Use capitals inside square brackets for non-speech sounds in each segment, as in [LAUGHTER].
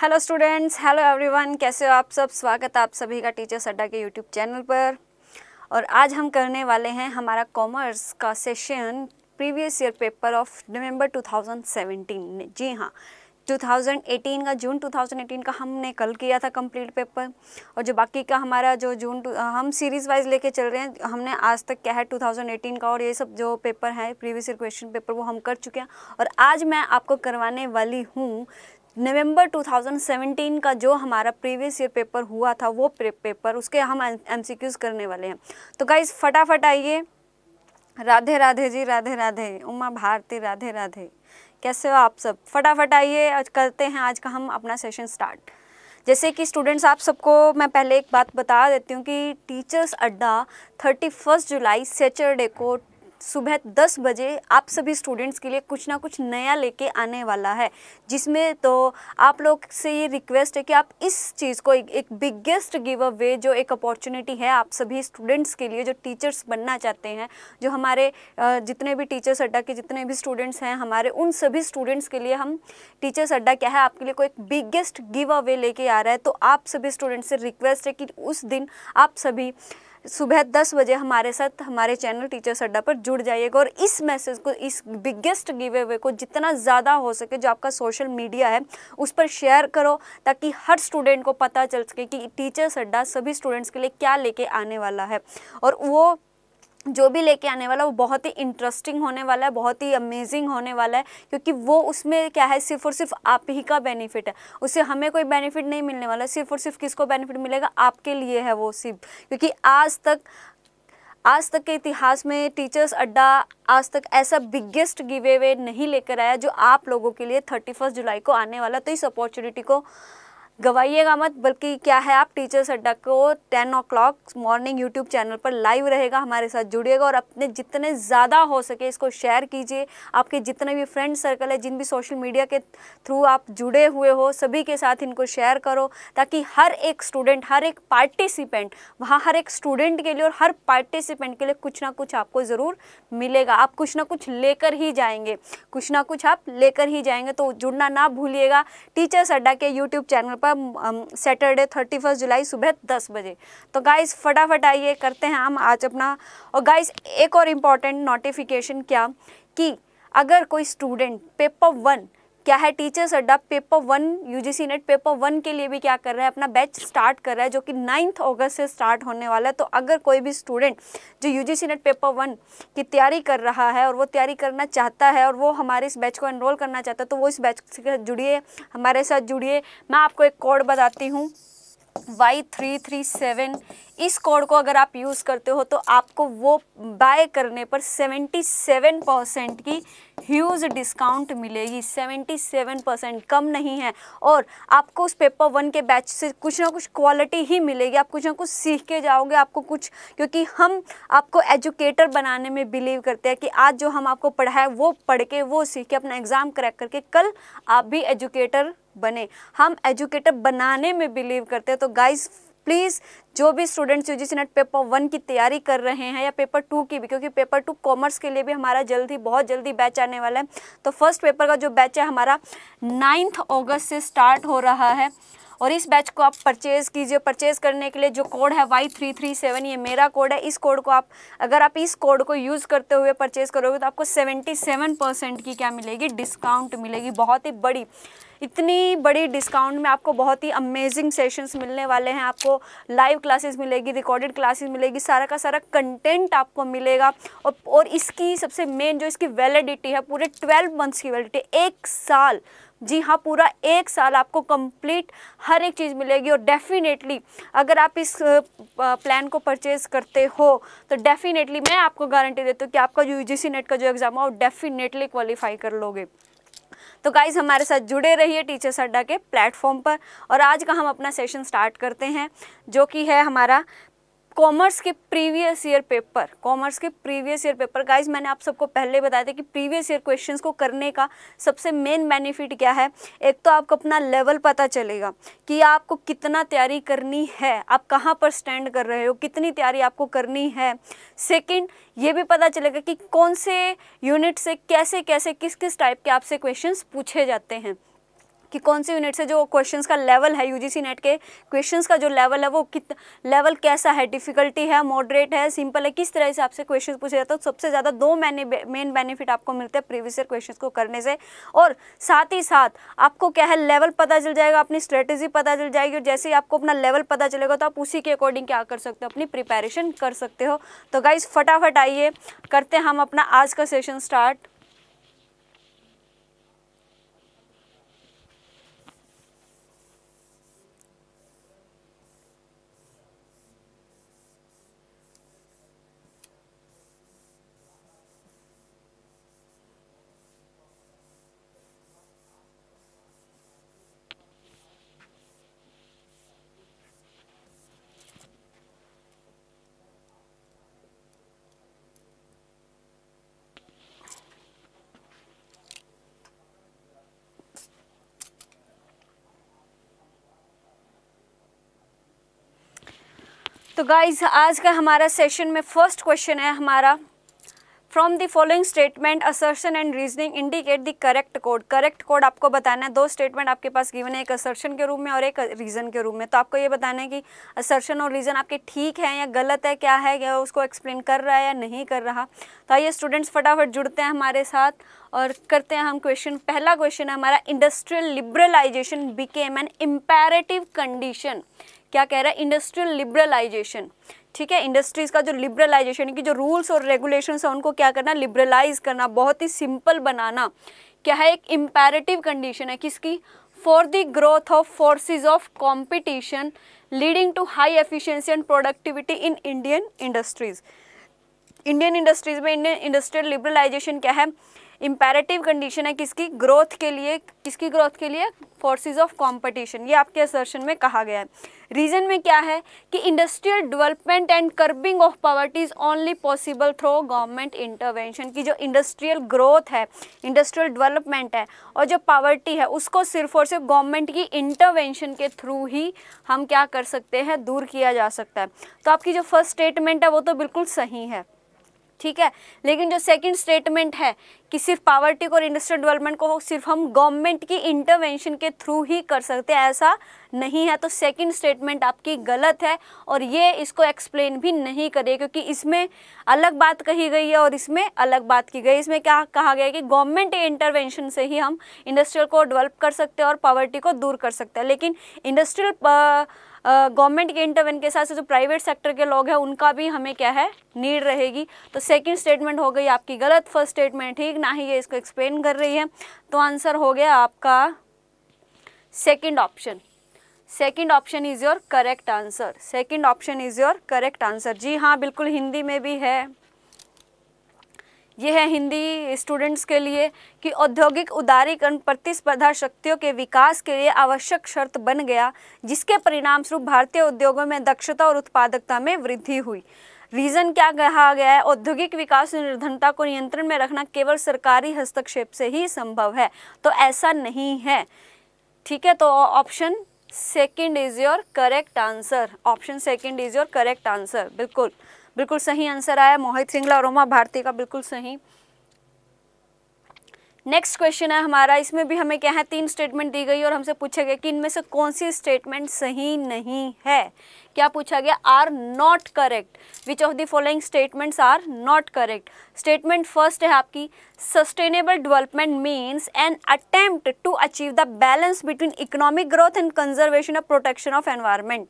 Hello students hello everyone कैसे हो आप सब स्वागत है आप सभी का टीचर अड्डा के यूट्यूब चैनल पर और आज हम करने वाले हैं हमारा कॉमर्स का session previous year paper of November 2017 जी हाँ 2018 का जून 2018 का हमने कल किया था कंप्लीट पेपर और जो बाकी का हमारा जो जून हम सीरीज़ वाइज लेके चल रहे हैं हमने आज तक क्या है 2018 का और ये सब जो पेपर है प्रीवियस ईयर क्वेश्चन पेपर वो हम कर चुके हैं और आज मैं आपको करवाने वाली हूँ नवंबर 2017 का जो हमारा प्रीवियस ईयर पेपर हुआ था वो पेपर उसके हम एम करने वाले हैं तो गाइज फटाफट आइए राधे राधे जी राधे राधे उमा भारती राधे राधे कैसे हो आप सब फटाफट आइए आज करते हैं आज का हम अपना सेशन स्टार्ट जैसे कि स्टूडेंट्स आप सबको मैं पहले एक बात बता देती हूँ कि टीचर्स अड्डा थर्टी फर्स्ट जुलाई सैटरडे को सुबह 10 बजे आप सभी स्टूडेंट्स के लिए कुछ ना कुछ नया लेके आने वाला है जिसमें तो आप लोग से ये रिक्वेस्ट है कि आप इस चीज़ को एक, एक बिगेस्ट गिव अवे जो एक अपॉर्चुनिटी है आप सभी स्टूडेंट्स के लिए जो टीचर्स बनना चाहते हैं जो हमारे जितने भी टीचर्स अड्डा के जितने भी स्टूडेंट्स हैं हमारे उन सभी स्टूडेंट्स के लिए हम टीचर्स अड्डा क्या है आपके लिए कोई एक बिगेस्ट गिव अवे लेके आ रहा है तो आप सभी स्टूडेंट्स से रिक्वेस्ट है कि उस दिन आप सभी सुबह दस बजे हमारे साथ हमारे चैनल टीचर्स अड्डा पर जुड़ जाइएगा और इस मैसेज को इस बिगेस्ट गिव अवे को जितना ज़्यादा हो सके जो आपका सोशल मीडिया है उस पर शेयर करो ताकि हर स्टूडेंट को पता चल सके कि टीचर्स अड्डा सभी स्टूडेंट्स के लिए क्या लेके आने वाला है और वो जो भी लेके आने वाला वो बहुत ही इंटरेस्टिंग होने वाला है बहुत ही अमेजिंग होने वाला है क्योंकि वो उसमें क्या है सिर्फ और सिर्फ आप ही का बेनिफिट है उससे हमें कोई बेनिफिट नहीं मिलने वाला सिर्फ और सिर्फ किसको बेनिफिट मिलेगा आपके लिए है वो सिर्फ क्योंकि आज तक आज तक के इतिहास में टीचर्स अड्डा आज तक ऐसा बिगेस्ट गिवे वे नहीं लेकर आया जो आप लोगों के लिए थर्टी फर्स्ट जुलाई को आने वाला तो इस अपॉर्चुनिटी को गवाइएगा मत बल्कि क्या है आप टीचर्स अड्डा को ten o'clock morning YouTube channel पर लाइव रहेगा हमारे साथ जुड़िएगा और अपने जितने ज़्यादा हो सके इसको शेयर कीजिए आपके जितने भी फ्रेंड सर्कल है जिन भी सोशल मीडिया के थ्रू आप जुड़े हुए हो सभी के साथ इनको शेयर करो ताकि हर एक स्टूडेंट हर एक पार्टिसिपेंट वहाँ हर एक स्टूडेंट के लिए और हर पार्टिसिपेंट के लिए कुछ ना कुछ आपको ज़रूर मिलेगा आप कुछ ना कुछ लेकर ही जाएंगे कुछ ना कुछ आप लेकर ही जाएंगे तो जुड़ना ना भूलिएगा टीचर्स अड्डा के यूट्यूब चैनल पर आपका सैटरडे थर्टी फर्स्ट जुलाई सुबह दस बजे तो गाइस फटाफट आइए करते हैं हम आज अपना और गाइस एक और इम्पॉर्टेंट नोटिफिकेशन क्या कि अगर कोई स्टूडेंट पेपर वन क्या है Teachers Adda paper one UGC NET paper one के लिए भी क्या कर रहा है अपना बैच स्टार्ट कर रहा है जो कि नाइन्थ अगस्त से स्टार्ट होने वाला है तो अगर कोई भी स्टूडेंट जो यूजीसी नेट पेपर वन की तैयारी कर रहा है और वो तैयारी करना चाहता है और वो हमारे इस बैच को एनरोल करना चाहता है तो वो इस बैच से जुड़िए हमारे साथ जुड़िए मैं आपको एक कोड बताती हूँ वाई थ्री थ्री सेवन इस कोड को अगर आप यूज़ करते हो तो आपको वो बाय करने पर 77 परसेंट की ह्यूज डिस्काउंट मिलेगी 77 परसेंट कम नहीं है और आपको उस पेपर वन के बैच से कुछ ना कुछ क्वालिटी ही मिलेगी आप कुछ ना कुछ सीख के जाओगे आपको कुछ क्योंकि हम आपको एजुकेटर बनाने में बिलीव करते हैं कि आज जो हम आपको पढ़ाए वो पढ़ के वो सीख के अपना एग्ज़ाम क्रैक करके कल आप भी एजुकेटर बने हम एजुकेटर बनाने में बिलीव करते हैं तो गाइस प्लीज़ जो भी students U NET paper one की तैयारी कर रहे हैं या पेपर टू की भी क्योंकि पेपर टू कॉमर्स के लिए भी हमारा जल्द ही बहुत जल्दी बैच आने वाला है तो फर्स्ट पेपर का जो बैच है हमारा नाइन्थ अगस्त से स्टार्ट हो रहा है और इस बैच को आप परचेज़ कीजिए परचेज़ करने के लिए जो कोड है वाई थ्री थ्री सेवन ये मेरा कोड है इस कोड को आप अगर आप इस कोड को यूज़ करते हुए परचेज़ करोगे तो आपको सेवेंटी सेवन परसेंट की क्या मिलेगी डिस्काउंट मिलेगी बहुत ही बड़ी इतनी बड़ी डिस्काउंट में आपको बहुत ही अमेजिंग सेशंस मिलने वाले हैं आपको लाइव क्लासेस मिलेगी रिकॉर्डेड क्लासेस मिलेगी सारा का सारा कंटेंट आपको मिलेगा और और इसकी सबसे मेन जो इसकी वैलिडिटी है पूरे ट्वेल्व मंथ्स की वैलिडिटी एक साल जी हाँ पूरा एक साल आपको कंप्लीट हर एक चीज़ मिलेगी और डेफिनेटली अगर आप इस प्लान को परचेज करते हो तो डेफिनेटली मैं आपको गारंटी देती हूँ कि आपका जो यू जी नेट का जो एग्ज़ाम है वो डेफिनेटली क्वालिफाई कर लोगे तो गाइज हमारे साथ जुड़े रहिए टीचर्स अड्डा के प्लेटफॉर्म पर और आज का हम अपना सेशन स्टार्ट करते हैं जो कि है हमारा कॉमर्स के प्रीवियस ईयर पेपर कॉमर्स के प्रीवियस ईयर पेपर गाइज मैंने आप सबको पहले बताया था कि प्रीवियस ईयर क्वेश्चंस को करने का सबसे मेन बेनिफिट क्या है एक तो आपको अपना लेवल पता चलेगा कि आपको कितना तैयारी करनी है आप कहाँ पर स्टैंड कर रहे हो कितनी तैयारी आपको करनी है सेकेंड ये भी पता चलेगा कि कौन से यूनिट से कैसे कैसे किस किस टाइप के आपसे क्वेश्चन पूछे जाते हैं कि कौन सी यूनिट से जो क्वेश्चंस का लेवल है यूजीसी नेट के क्वेश्चंस का जो लेवल है वो कित लेवल कैसा है डिफिकल्टी है मॉडरेट है सिंपल है किस तरह से आपसे क्वेश्चन पूछे जाते हैं तो सबसे ज़्यादा दो मैंने मेन बेनिफिट आपको मिलते हैं प्रीवियस ईयर क्वेश्चन को करने से और साथ ही साथ आपको क्या है लेवल पता चल जाएगा अपनी स्ट्रेटेजी पता चल जाएगी और जैसे ही आपको अपना लेवल पता चलेगा तो आप उसी के अकॉर्डिंग क्या कर सकते हो अपनी प्रिपेरेशन कर सकते हो तो गाइज़ फटाफट आइए करते हैं हम अपना आज का सेशन स्टार्ट तो गाइज आज का हमारा सेशन में फर्स्ट क्वेश्चन है हमारा from the following statement assertion and reasoning indicate the correct code correct code आपको बताना है दो स्टेटमेंट आपके पास गिवन है एक असर्शन के रूप में और एक रीज़न के रूप में तो आपको ये बताना है कि असर्शन और रीज़न आपके ठीक है या गलत है क्या है या उसको एक्सप्लेन कर रहा है या नहीं कर रहा तो आइए स्टूडेंट्स फटाफट जुड़ते हैं हमारे साथ और करते हैं हम क्वेश्चन पहला क्वेश्चन है हमारा industrial liberalization became an imperative condition क्या कह रहा है इंडस्ट्रियल लिबरलाइजेशन ठीक है इंडस्ट्रीज़ का जो लिबरलाइजेशन की जो रूल्स और रेगुलेशंस है उनको क्या करना लिबरलाइज करना बहुत ही सिंपल बनाना क्या है एक इम्पेरेटिव कंडीशन है किसकी for the growth of forces of competition leading to high efficiency and productivity in Indian industries Indian industries में इंडियन इंडस्ट्रियल लिबरलाइजेशन क्या है इम्पेरेटिव कंडीशन है किसकी ग्रोथ के लिए किसकी ग्रोथ के लिए फोर्सेस ऑफ कंपटीशन ये आपके असर्शन में कहा गया है रीज़न में क्या है कि industrial development and curbing of poverty is only possible through government intervention की जो इंडस्ट्रियल ग्रोथ है इंडस्ट्रियल डेवलपमेंट है और जो पावर्टी है उसको सिर्फ और सिर्फ गवर्नमेंट की इंटरवेंशन के थ्रू ही हम क्या कर सकते हैं दूर किया जा सकता है तो आपकी जो फर्स्ट स्टेटमेंट है वो तो बिल्कुल सही है ठीक है लेकिन जो सेकंड स्टेटमेंट है कि सिर्फ पावर्टी और इंडस्ट्रियल डेवलपमेंट को सिर्फ हम गवर्नमेंट की इंटरवेंशन के थ्रू ही कर सकते हैं ऐसा नहीं है तो सेकंड स्टेटमेंट आपकी गलत है और ये इसको एक्सप्लेन भी नहीं करे क्योंकि इसमें अलग बात कही गई है और इसमें अलग बात की गई इसमें क्या कहा गया कि गवर्नमेंट इंटरवेंशन से ही हम इंडस्ट्रियल को डेवलप कर सकते हैं और पावर्टी को दूर कर सकते हैं लेकिन इंडस्ट्रियल गवर्नमेंट के इंटरवेंट के साथ से जो प्राइवेट सेक्टर के लोग हैं उनका भी हमें क्या है नीड रहेगी तो सेकंड स्टेटमेंट हो गई आपकी गलत फर्स्ट स्टेटमेंट ठीक ना ही ये इसको एक्सप्लेन कर रही है तो आंसर हो गया आपका second option second option is your correct answer second option is your correct answer जी हाँ बिल्कुल हिंदी में भी है यह है हिंदी स्टूडेंट्स के लिए कि औद्योगिक उदारीकरण प्रतिस्पर्धा शक्तियों के विकास के लिए आवश्यक शर्त बन गया जिसके परिणाम स्वरूप भारतीय उद्योगों में दक्षता और उत्पादकता में वृद्धि हुई रीज़न क्या कहा गया है औद्योगिक विकास निर्धनता को नियंत्रण में रखना केवल सरकारी हस्तक्षेप से ही संभव है तो ऐसा नहीं है ठीक है तो option second is your correct answer option second is your correct answer बिल्कुल बिल्कुल सही आंसर आया मोहित सिंगला और उमा भारती का बिल्कुल सही नेक्स्ट क्वेश्चन है हमारा इसमें भी हमें क्या है तीन स्टेटमेंट दी गई और हमसे पूछा गया कि इनमें से कौन सी स्टेटमेंट सही नहीं है क्या पूछा गया are not correct which of the following statements are not correct statement first है आपकी sustainable development means an attempt to achieve the balance between economic growth and conservation of protection of environment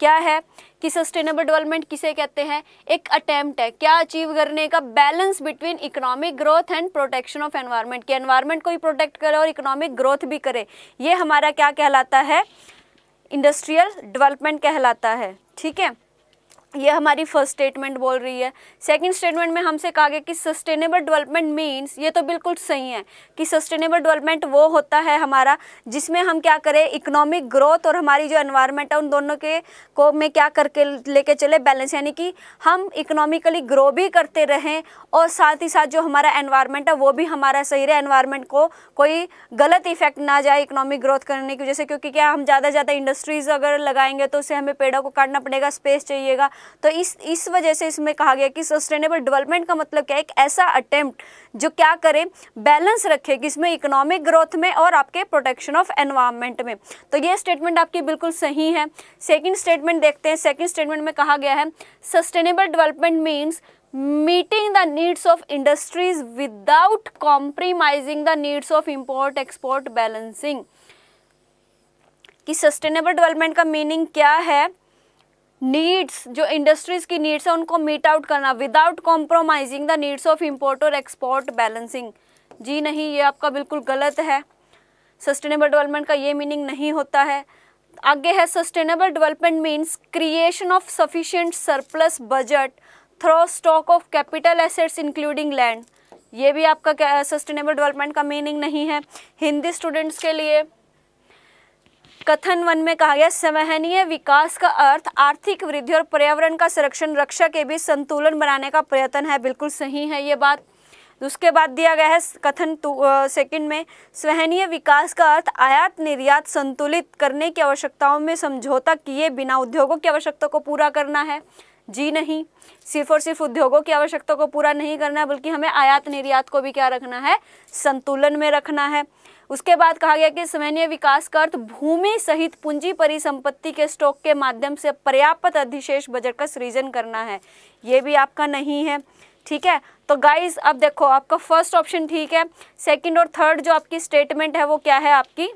क्या है कि sustainable development किसे कहते हैं एक attempt है क्या अचीव करने का balance between economic growth and protection of environment कि एनवायरनमेंट को ही प्रोटेक्ट करे और इकोनॉमिक ग्रोथ भी करे ये हमारा क्या कहलाता है इंडस्ट्रियल डेवलपमेंट कहलाता है ठीक है ये हमारी फर्स्ट स्टेटमेंट बोल रही है सेकंड स्टेटमेंट में हमसे कहा गया कि सस्टेनेबल डेवलपमेंट मींस ये तो बिल्कुल सही है कि सस्टेनेबल डेवलपमेंट वो होता है हमारा जिसमें हम क्या करें इकोनॉमिक ग्रोथ और हमारी जो एनवायरनमेंट है उन दोनों के को में क्या करके लेके चले बैलेंस यानी कि हम इकोनॉमिकली ग्रो भी करते रहें और साथ ही साथ जो हमारा एनवायरमेंट है वो भी हमारा सही रहे एनवायरमेंट को कोई गलत इफेक्ट ना जाए इकोनॉमिक ग्रोथ करने की वजह से क्योंकि क्या हम ज़्यादा ज़्यादा इंडस्ट्रीज़ अगर लगाएंगे तो उससे हमें पेड़ों को काटना पड़ेगा स्पेस चाहिएगा तो इस इस वजह से इसमें कहा गया कि सस्टेनेबल डेवलपमेंट का मतलब क्या है एक ऐसा अटेम्प्ट जो क्या करे बैलेंस रखे किसमें इकोनॉमिक ग्रोथ में और आपके प्रोटेक्शन ऑफ एनवायरमेंट में तो ये स्टेटमेंट आपकी बिल्कुल सही है सेकेंड स्टेटमेंट देखते हैं सेकेंड स्टेटमेंट में कहा गया है sustainable development means meeting the needs of industries without compromising the needs of import export balancing कि सस्टेनेबल डेवलपमेंट का मीनिंग क्या है नीड्स जो इंडस्ट्रीज की नीड्स है उनको मीट आउट करना without compromising the needs of import और एक्सपोर्ट बैलेंसिंग जी नहीं ये आपका बिल्कुल गलत है सस्टेनेबल डेवलपमेंट का ये मीनिंग नहीं होता है आगे है sustainable development means creation of sufficient surplus budget through stock of capital assets including land ये भी आपका सस्टेनेबल डेवलपमेंट का मीनिंग नहीं है हिंदी स्टूडेंट्स के लिए कथन वन में कहा गया समहनीय विकास का अर्थ आर्थिक वृद्धि और पर्यावरण का संरक्षण रक्षा के बीच संतुलन बनाने का प्रयत्न है बिल्कुल सही है ये बात उसके बाद दिया गया है कथन सेकंड में सहनीय विकास का अर्थ आयात निर्यात संतुलित करने की आवश्यकताओं में समझौता किए बिना उद्योगों की आवश्यकता को पूरा करना है जी नहीं सिर्फ और सिर्फ उद्योगों की आवश्यकता को पूरा नहीं करना है बल्कि हमें आयात निर्यात को भी क्या रखना है संतुलन में रखना है उसके बाद कहा गया कि समेन्य विकास का अर्थ भूमि सहित पूंजी परिसंपत्ति के स्टॉक के माध्यम से पर्याप्त अधिशेष बजट का सृजन करना है ये भी आपका नहीं है ठीक है तो गाइज अब देखो आपका फर्स्ट ऑप्शन ठीक है सेकंड और थर्ड जो आपकी स्टेटमेंट है वो क्या है आपकी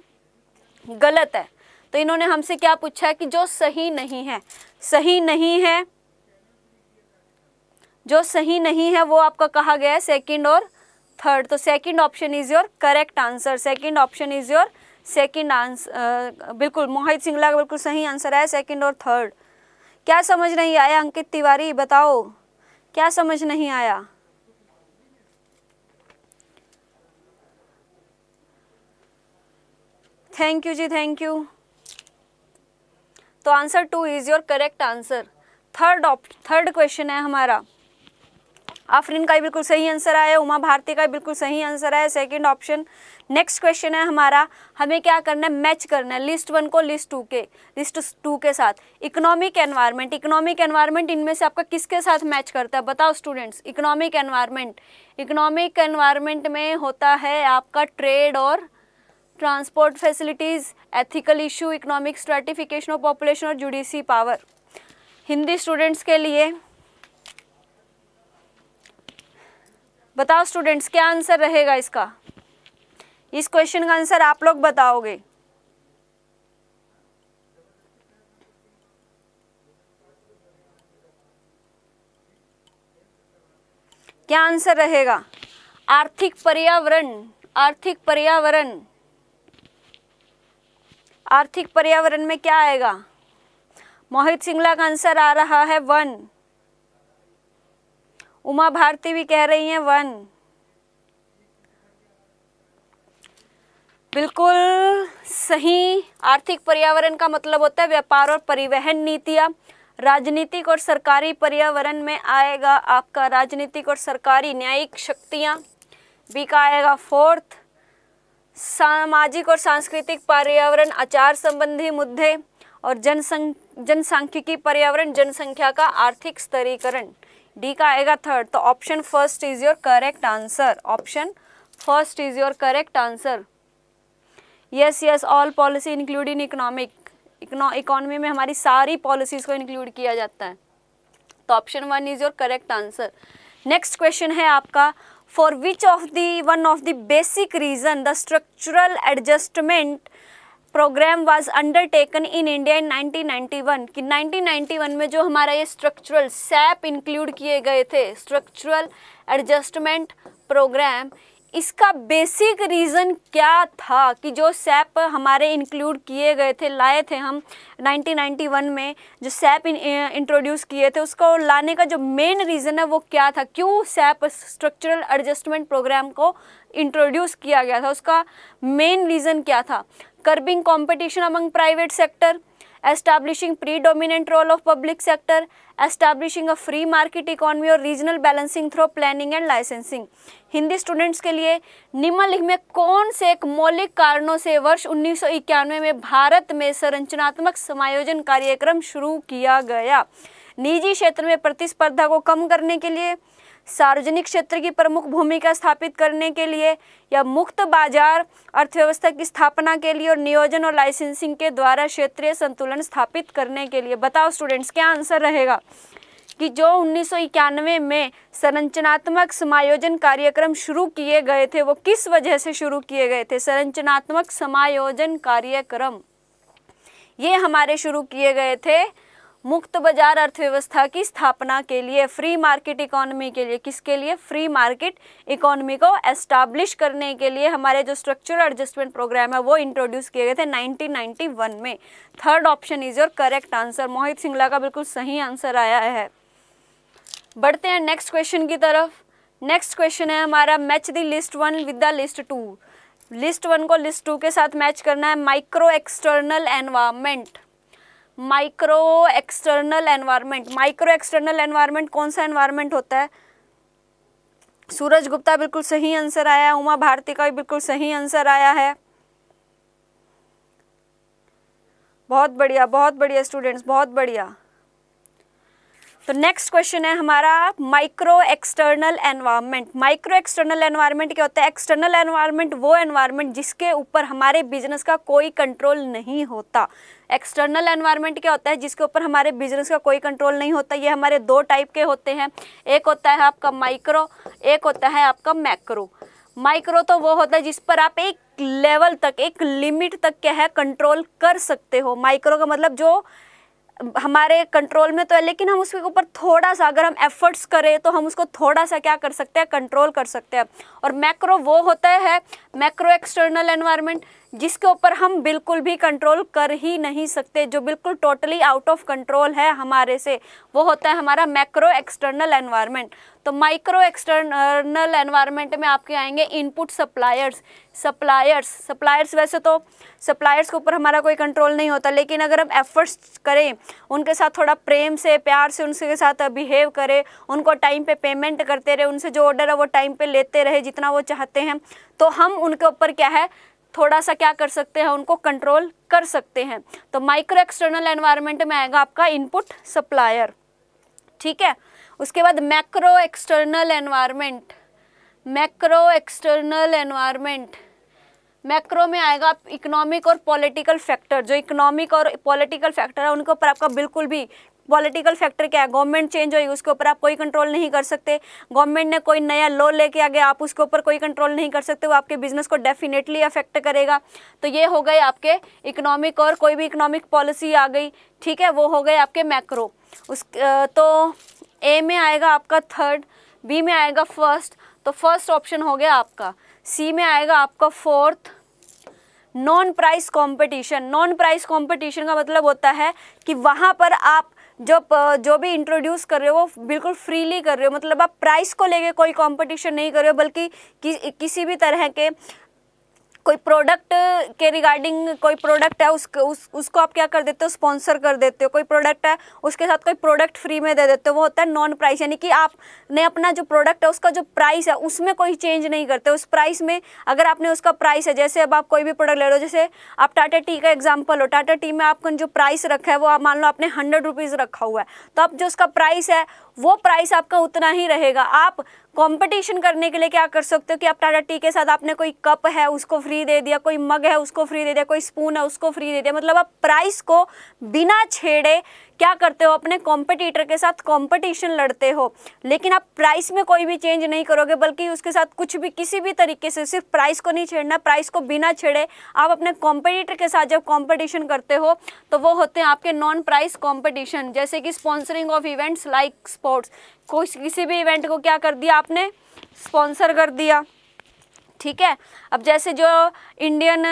गलत है तो इन्होंने हमसे क्या पूछा है कि जो सही नहीं है सही नहीं है जो सही नहीं है वो आपका कहा गया है सेकेंड और थर्ड तो second option is your correct answer second option is your second answer बिल्कुल मोहित सिंगला का बिल्कुल सही आंसर है सेकंड और थर्ड क्या समझ नहीं आया अंकित तिवारी बताओ क्या समझ नहीं आया थैंक यू जी थैंक यू तो answer two is your correct answer third opt third question है हमारा आफरीन का बिल्कुल सही आंसर आया उमा भारती का बिल्कुल सही आंसर आया सेकंड ऑप्शन नेक्स्ट क्वेश्चन है हमारा हमें क्या करना है मैच करना है लिस्ट वन को लिस्ट टू के लिस्ट टू के साथ इकोनॉमिक एनवायरनमेंट इकोनॉमिक एनवायरनमेंट इनमें से आपका किसके साथ मैच करता है बताओ students economic environment economic environment में होता है आपका ट्रेड और transport facilities ethical issue economic stratification of population और जुडिसी पावर हिंदी स्टूडेंट्स के लिए बताओ स्टूडेंट्स क्या आंसर रहेगा इसका इस क्वेश्चन का आंसर आप लोग बताओगे क्या आंसर रहेगा आर्थिक पर्यावरण आर्थिक पर्यावरण आर्थिक पर्यावरण में क्या आएगा मोहित सिंगला का आंसर आ रहा है वन उमा भारती भी कह रही हैं वन बिल्कुल सही आर्थिक पर्यावरण का मतलब होता है व्यापार और परिवहन नीतियाँ राजनीतिक और सरकारी पर्यावरण में आएगा आपका राजनीतिक और सरकारी न्यायिक शक्तियाँ बी का आएगा फोर्थ सामाजिक और सांस्कृतिक पर्यावरण आचार संबंधी मुद्दे और जनसंख जनसांख्यिकी पर्यावरण जनसंख्या का आर्थिक स्तरीकरण डी का आएगा थर्ड तो option first is your correct answer option first is your correct answer yes yes all policy include in economic economy में हमारी सारी पॉलिसीज को इंक्लूड किया जाता है तो option one is your correct answer next question है आपका for which of the one of the basic reason the structural adjustment programme was undertaken in India in 1991 कि 1991 में जो हमारा ये स्ट्रक्चरल सैप इंक्लूड किए गए थे स्ट्रक्चरल एडजस्टमेंट प्रोग्राम इसका बेसिक रीज़न क्या था कि जो सैप हमारे इंक्लूड किए गए थे लाए थे हम 1991 में जो सैप इंट्रोड्यूस किए थे उसको लाने का जो मेन रीज़न है वो क्या था क्यों सैप स्ट्रक्चरल एडजस्टमेंट प्रोग्राम को इंट्रोड्यूस किया गया था उसका मेन रीज़न क्या था curbing competition among private sector, establishing predominant role of public sector, establishing a free market economy or regional balancing through planning and licensing. Hindi students के लिए निम्नलिखित में कौन से एक मौलिक कारणों से वर्ष उन्नीस में भारत में संरचनात्मक समायोजन कार्यक्रम शुरू किया गया निजी क्षेत्र में प्रतिस्पर्धा को कम करने के लिए सार्वजनिक क्षेत्र की प्रमुख भूमिका स्थापित करने के लिए या मुक्त बाजार अर्थव्यवस्था की स्थापना के लिए और नियोजन और लाइसेंसिंग के द्वारा क्षेत्रीय संतुलन स्थापित करने के लिए बताओ स्टूडेंट्स क्या आंसर रहेगा कि जो उन्नीस में संरचनात्मक समायोजन कार्यक्रम शुरू किए गए थे वो किस वजह से शुरू किए गए थे संरचनात्मक समायोजन कार्यक्रम ये हमारे शुरू किए गए थे मुक्त बाजार अर्थव्यवस्था की स्थापना के लिए फ्री मार्केट इकोनॉमी के लिए किसके लिए फ्री मार्केट इकोनॉमी को एस्टाब्लिश करने के लिए हमारे जो स्ट्रक्चरल एडजस्टमेंट प्रोग्राम है वो इंट्रोड्यूस किए गए थे 1991 में third option is your correct answer Mohit Singla का बिल्कुल सही आंसर आया है बढ़ते हैं नेक्स्ट क्वेश्चन की तरफ नेक्स्ट क्वेश्चन है हमारा match the list one with the list two list one को लिस्ट टू के साथ मैच करना है micro external environment micro external environment micro external environment कौन सा एनवायरनमेंट होता है सूरज गुप्ता बिल्कुल सही आंसर आया उमा भारती का भी बिल्कुल सही आंसर आया है बहुत बढ़िया बहुत बढ़िया स्टूडेंट्स बहुत बढ़िया तो नेक्स्ट क्वेश्चन है हमारा micro external environment micro external environment क्या होता है एक्सटर्नल एनवायरनमेंट वो एनवायरनमेंट जिसके ऊपर हमारे बिजनेस का कोई कंट्रोल नहीं होता एक्सटर्नल एनवायरनमेंट क्या होता है जिसके ऊपर हमारे बिजनेस का कोई कंट्रोल नहीं होता ये हमारे दो टाइप के होते हैं एक होता है आपका माइक्रो एक होता है आपका मैक्रो माइक्रो तो वो होता है जिस पर आप एक लेवल तक एक लिमिट तक क्या है कंट्रोल कर सकते हो माइक्रो का मतलब जो हमारे कंट्रोल में तो है लेकिन हम उसके ऊपर थोड़ा सा अगर हम एफर्ट्स करें तो हम उसको थोड़ा सा क्या कर सकते हैं कंट्रोल कर सकते हैं और मैक्रो वो होता है मैक्रो एक्सटर्नल एनवायरनमेंट जिसके ऊपर हम बिल्कुल भी कंट्रोल कर ही नहीं सकते जो बिल्कुल टोटली आउट ऑफ कंट्रोल है हमारे से वो होता है हमारा मैक्रो एक्सटर्नल एनवायरनमेंट तो माइक्रो एक्सटर्नल एनवायरनमेंट में आपके आएंगे इनपुट सप्लायर्स सप्लायर्स सप्लायर्स वैसे तो सप्लायर्स के ऊपर हमारा कोई कंट्रोल नहीं होता लेकिन अगर हम एफर्ट्स करें उनके साथ थोड़ा प्रेम से प्यार से उनके साथ बिहेव करें उनको टाइम पे पेमेंट करते रहे उनसे जो ऑर्डर है वो टाइम पे लेते रहे जितना वो चाहते हैं तो हम उनके ऊपर क्या है थोड़ा सा क्या कर सकते हैं उनको कंट्रोल कर सकते हैं तो माइक्रो एक्सटर्नल एनवायरमेंट में आएगा आपका इनपुट सप्लायर ठीक है उसके बाद macro external environment macro external environment macro में आएगा इकोनॉमिक और पॉलिटिकल फैक्टर जो इकोनॉमिक और पॉलिटिकल फैक्टर है उनके ऊपर आपका बिल्कुल भी पॉलिटिकल फैक्टर क्या है गवर्नमेंट चेंज होगी उसके ऊपर आप कोई कंट्रोल नहीं कर सकते गवर्नमेंट ने कोई नया लॉ लेके आ गया आप उसके ऊपर कोई कंट्रोल नहीं कर सकते वो आपके बिजनेस को डेफिनेटली अफेक्ट करेगा तो ये हो गए आपके इकोनॉमिक और कोई भी इकोनॉमिक पॉलिसी आ गई ठीक है वो हो गए आपके मैक्रो उस तो ए में आएगा आपका थर्ड बी में आएगा फर्स्ट तो फर्स्ट ऑप्शन हो गया आपका सी में आएगा आपका fourth non price competition non price competition का मतलब होता है कि वहाँ पर आप जो जो भी इंट्रोड्यूस कर रहे हो वो बिल्कुल फ्रीली कर रहे हो मतलब आप प्राइस को लेके कोई कंपटीशन नहीं कर रहे हो बल्कि कि, किसी भी तरह के कोई प्रोडक्ट के रिगार्डिंग कोई प्रोडक्ट है उस, उस उसको आप क्या कर देते हो स्पॉन्सर कर देते हो कोई प्रोडक्ट है उसके साथ कोई प्रोडक्ट फ्री में दे देते हो वो होता है नॉन प्राइस यानी कि आपने अपना जो प्रोडक्ट है उसका जो प्राइस है उसमें कोई चेंज नहीं करते उस प्राइस में अगर आपने उसका प्राइस है जैसे अब आप कोई भी प्रोडक्ट ले लो जैसे आप टाटा टी का एग्जाम्पल हो टाटा टी में आपका जो प्राइस रखा है वो आप मान लो आपने हंड्रेड रुपीज़ रखा हुआ है तो आप जो उसका प्राइस है वो प्राइस आपका उतना ही रहेगा आप कंपटीशन करने के लिए क्या कर सकते हो कि आप टाटा टी के साथ आपने कोई कप है उसको फ्री दे दिया कोई मग है उसको फ्री दे दिया कोई स्पून है उसको फ्री दे दिया मतलब आप प्राइस को बिना छेड़े क्या करते हो अपने कॉम्पिटिटर के साथ कॉम्पिटिशन लड़ते हो लेकिन आप प्राइस में कोई भी चेंज नहीं करोगे बल्कि उसके साथ कुछ भी किसी भी तरीके से सिर्फ प्राइस को नहीं छेड़ना प्राइस को बिना छेड़े आप अपने कॉम्पिटिटर के साथ जब कॉम्पिटिशन करते हो तो वो होते हैं आपके नॉन प्राइस कॉम्पिटिशन जैसे कि sponsoring of events like sports कोई किसी भी इवेंट को क्या कर दिया आपने स्पॉन्सर कर दिया ठीक है अब जैसे जो इंडियन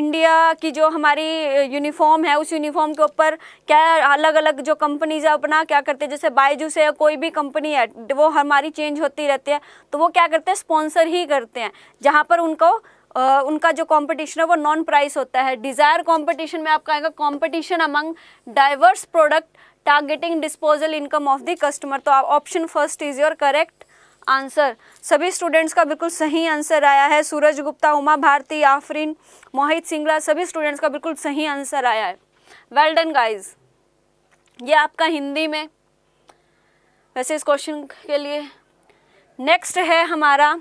इंडिया की जो हमारी यूनिफॉर्म है उस यूनिफॉर्म के ऊपर क्या अलग अलग जो कंपनीज है अपना क्या करते हैं जैसे बायजूस है कोई भी कंपनी है वो हमारी चेंज होती रहती है तो वो क्या करते हैं स्पॉन्सर ही करते हैं जहाँ पर उनको Uh, उनका जो कंपटीशन है वो नॉन प्राइस होता है डिज़ायर कंपटीशन में आपका आएगा competition among diverse product targeting disposal income of the customer तो आप option first is your correct answer सभी स्टूडेंट्स का बिल्कुल सही आंसर आया है सूरज गुप्ता उमा भारती आफरीन मोहित सिंगला सभी स्टूडेंट्स का बिल्कुल सही आंसर आया है वेल डन गाइज ये आपका हिंदी में वैसे इस क्वेश्चन के लिए नेक्स्ट है हमारा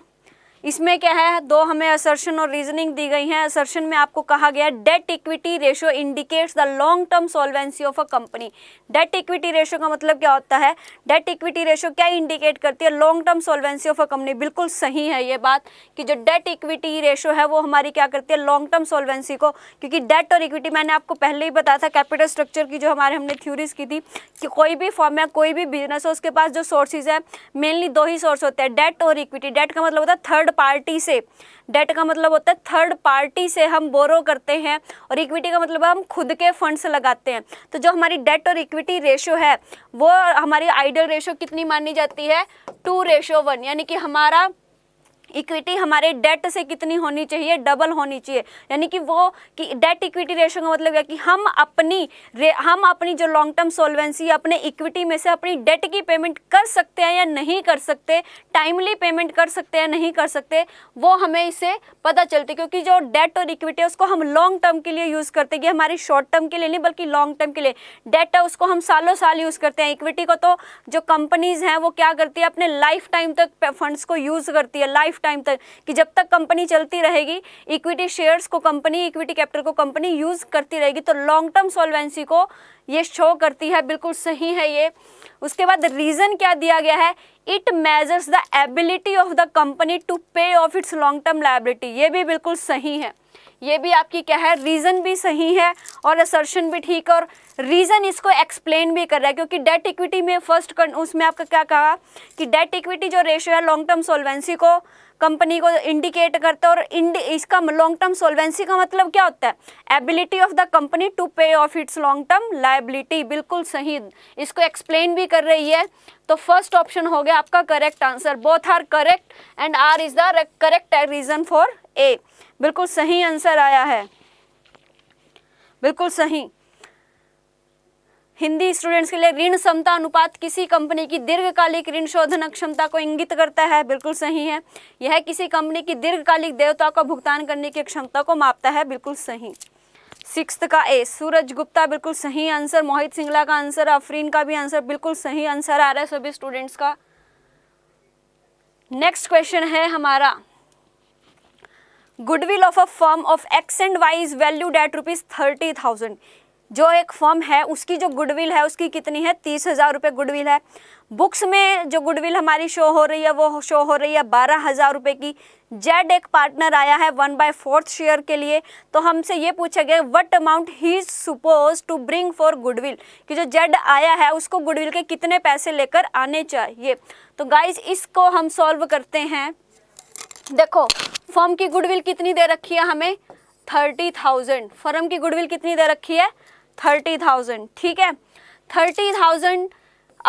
इसमें क्या है दो हमें असर्शन और रीजनिंग दी गई हैं असर्शन में आपको कहा गया debt equity ratio indicates the long term solvency of a company debt equity ratio का मतलब क्या होता है डेट इक्विटी रेशियो क्या इंडिकेट करती है long term solvency of a company बिल्कुल सही है ये बात कि जो डेट इक्विटी रेशियो है वो हमारी क्या करती है लॉन्ग टर्म सोलवेंसी को क्योंकि डेट और इक्विटी मैंने आपको पहले ही बताया था कैपिटल स्ट्रक्चर की जो हमारे हमने थ्योरीज की थी कि कोई भी फॉर्म या कोई भी बिजनेस है उसके पास जो सोर्सेज है मेनली दो ही सोर्स होते हैं डेट और इक्विटी डेट का मतलब होता है थर्ड थर्ड पार्टी से डेट का मतलब होता है थर्ड पार्टी से हम बोरो करते हैं और इक्विटी का मतलब हम खुद के फंड से लगाते हैं तो जो हमारी डेट और इक्विटी रेशो है वो हमारी आइडल रेशो कितनी मानी जाती है टू रेशो वन यानी कि हमारा इक्विटी हमारे डेट से कितनी होनी चाहिए डबल होनी चाहिए यानी कि वो कि डेट इक्विटी रेशो का मतलब क्या कि हम अपनी हम अपनी जो लॉन्ग टर्म सोलवेंसी अपने इक्विटी में से अपनी डेट की पेमेंट कर सकते हैं या नहीं कर सकते टाइमली पेमेंट कर सकते हैं नहीं कर सकते वो हमें इसे पता चलती क्योंकि जो डेट और इक्विटी है उसको हम लॉन्ग टर्म के लिए यूज़ करते हैं कि हमारी शॉर्ट टर्म के लिए नहीं बल्कि लॉन्ग टर्म के लिए डेट है उसको हम सालों साल यूज़ करते हैं इक्विटी को तो जो कंपनीज़ हैं वो क्या करती है अपने लाइफ टाइम तक फंड्स को यूज़ करती है लाइफ टाइम तक कि जब तक कंपनी चलती रहेगी इक्विटी शेयर्स को कंपनी इक्विटी कैपिटल को कंपनी यूज़ करती रहेगी तो लॉन्ग टर्म सॉल्वेंसी को ये शो करती है बिल्कुल सही है ये उसके बाद रीज़न क्या दिया गया है it measures the ability of the company to pay off its long term liability ये भी बिल्कुल सही है ये भी आपकी क्या है रीज़न भी सही है और असर्शन भी ठीक है और रीज़न इसको एक्सप्लेन भी कर रहा है क्योंकि डेट इक्विटी में फर्स्ट उसमें आपका क्या कहा कि डेट इक्विटी जो रेशियो है लॉन्ग टर्म सोलवेंसी को कंपनी को इंडिकेट करता है और इंड इसका लॉन्ग टर्म सोलवेंसी का मतलब क्या होता है ability of the company to pay off its long term liability बिल्कुल सही इसको एक्सप्लेन भी कर रही है तो फर्स्ट ऑप्शन हो गया आपका correct answer both are correct and R is the correct reason for A बिल्कुल सही आंसर आया है बिल्कुल सही हिंदी स्टूडेंट्स के लिए ऋण समता अनुपात किसी कंपनी की दीर्घकालिक ऋण शोधन क्षमता को इंगित करता है बिल्कुल सही है यह किसी कंपनी की दीर्घकालिक देवता का भुगतान करने की क्षमता को मापता है बिल्कुल सही सिक्स का ए सूरज गुप्ता बिल्कुल सही आंसर मोहित सिंगला का आंसर अफरीन का भी आंसर बिल्कुल सही आंसर आ रहा है सभी स्टूडेंट्स का नेक्स्ट क्वेश्चन है हमारा goodwill of a firm of X and Y's valued at rupees thirty thousand जो एक फर्म है उसकी जो गुडविल है उसकी कितनी है तीस हज़ार रुपये गुडविल है बुक्स में जो गुडविल हमारी शो हो रही है वो शो हो रही है बारह हज़ार रुपये की जेड एक पार्टनर आया है वन बाय फोर्थ शेयर के लिए तो हमसे ये पूछा गया what amount he is supposed to bring for goodwill कि जो जेड आया है उसको गुडविल के कितने पैसे लेकर आने चाहिए तो गाइज इसको हम सॉल्व करते हैं देखो फर्म की गुडविल कितनी दे रखी है हमें थर्टी थाउजेंड फर्म की गुडविल कितनी दे रखी है थर्टी थाउजेंड ठीक है थर्टी थाउजेंड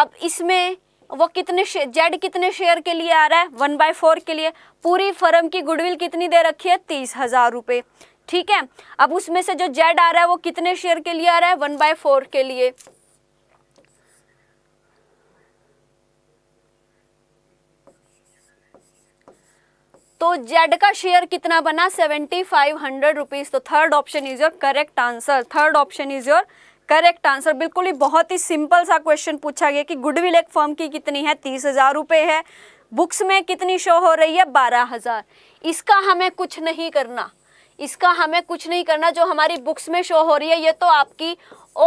अब इसमें वो कितने जेड कितने शेयर के लिए आ रहा है वन बाय फोर के लिए पूरी फर्म की गुडविल कितनी दे रखी है तीस हज़ार रुपये ठीक है अब उसमें से जो जेड आ रहा है वो कितने शेयर के लिए आ रहा है वन बाय फोर के लिए तो जेड का शेयर कितना बना सेवेंटी फाइव हंड्रेड रुपीज़ तो third option is your correct answer third option is your correct answer बिल्कुल ही बहुत ही सिंपल सा क्वेश्चन पूछा गया कि गुडविल एक फर्म की कितनी है तीस हज़ार रुपये है बुक्स में कितनी शो हो रही है बारह हज़ार इसका हमें कुछ नहीं करना इसका हमें कुछ नहीं करना जो हमारी बुक्स में शो हो रही है ये तो आपकी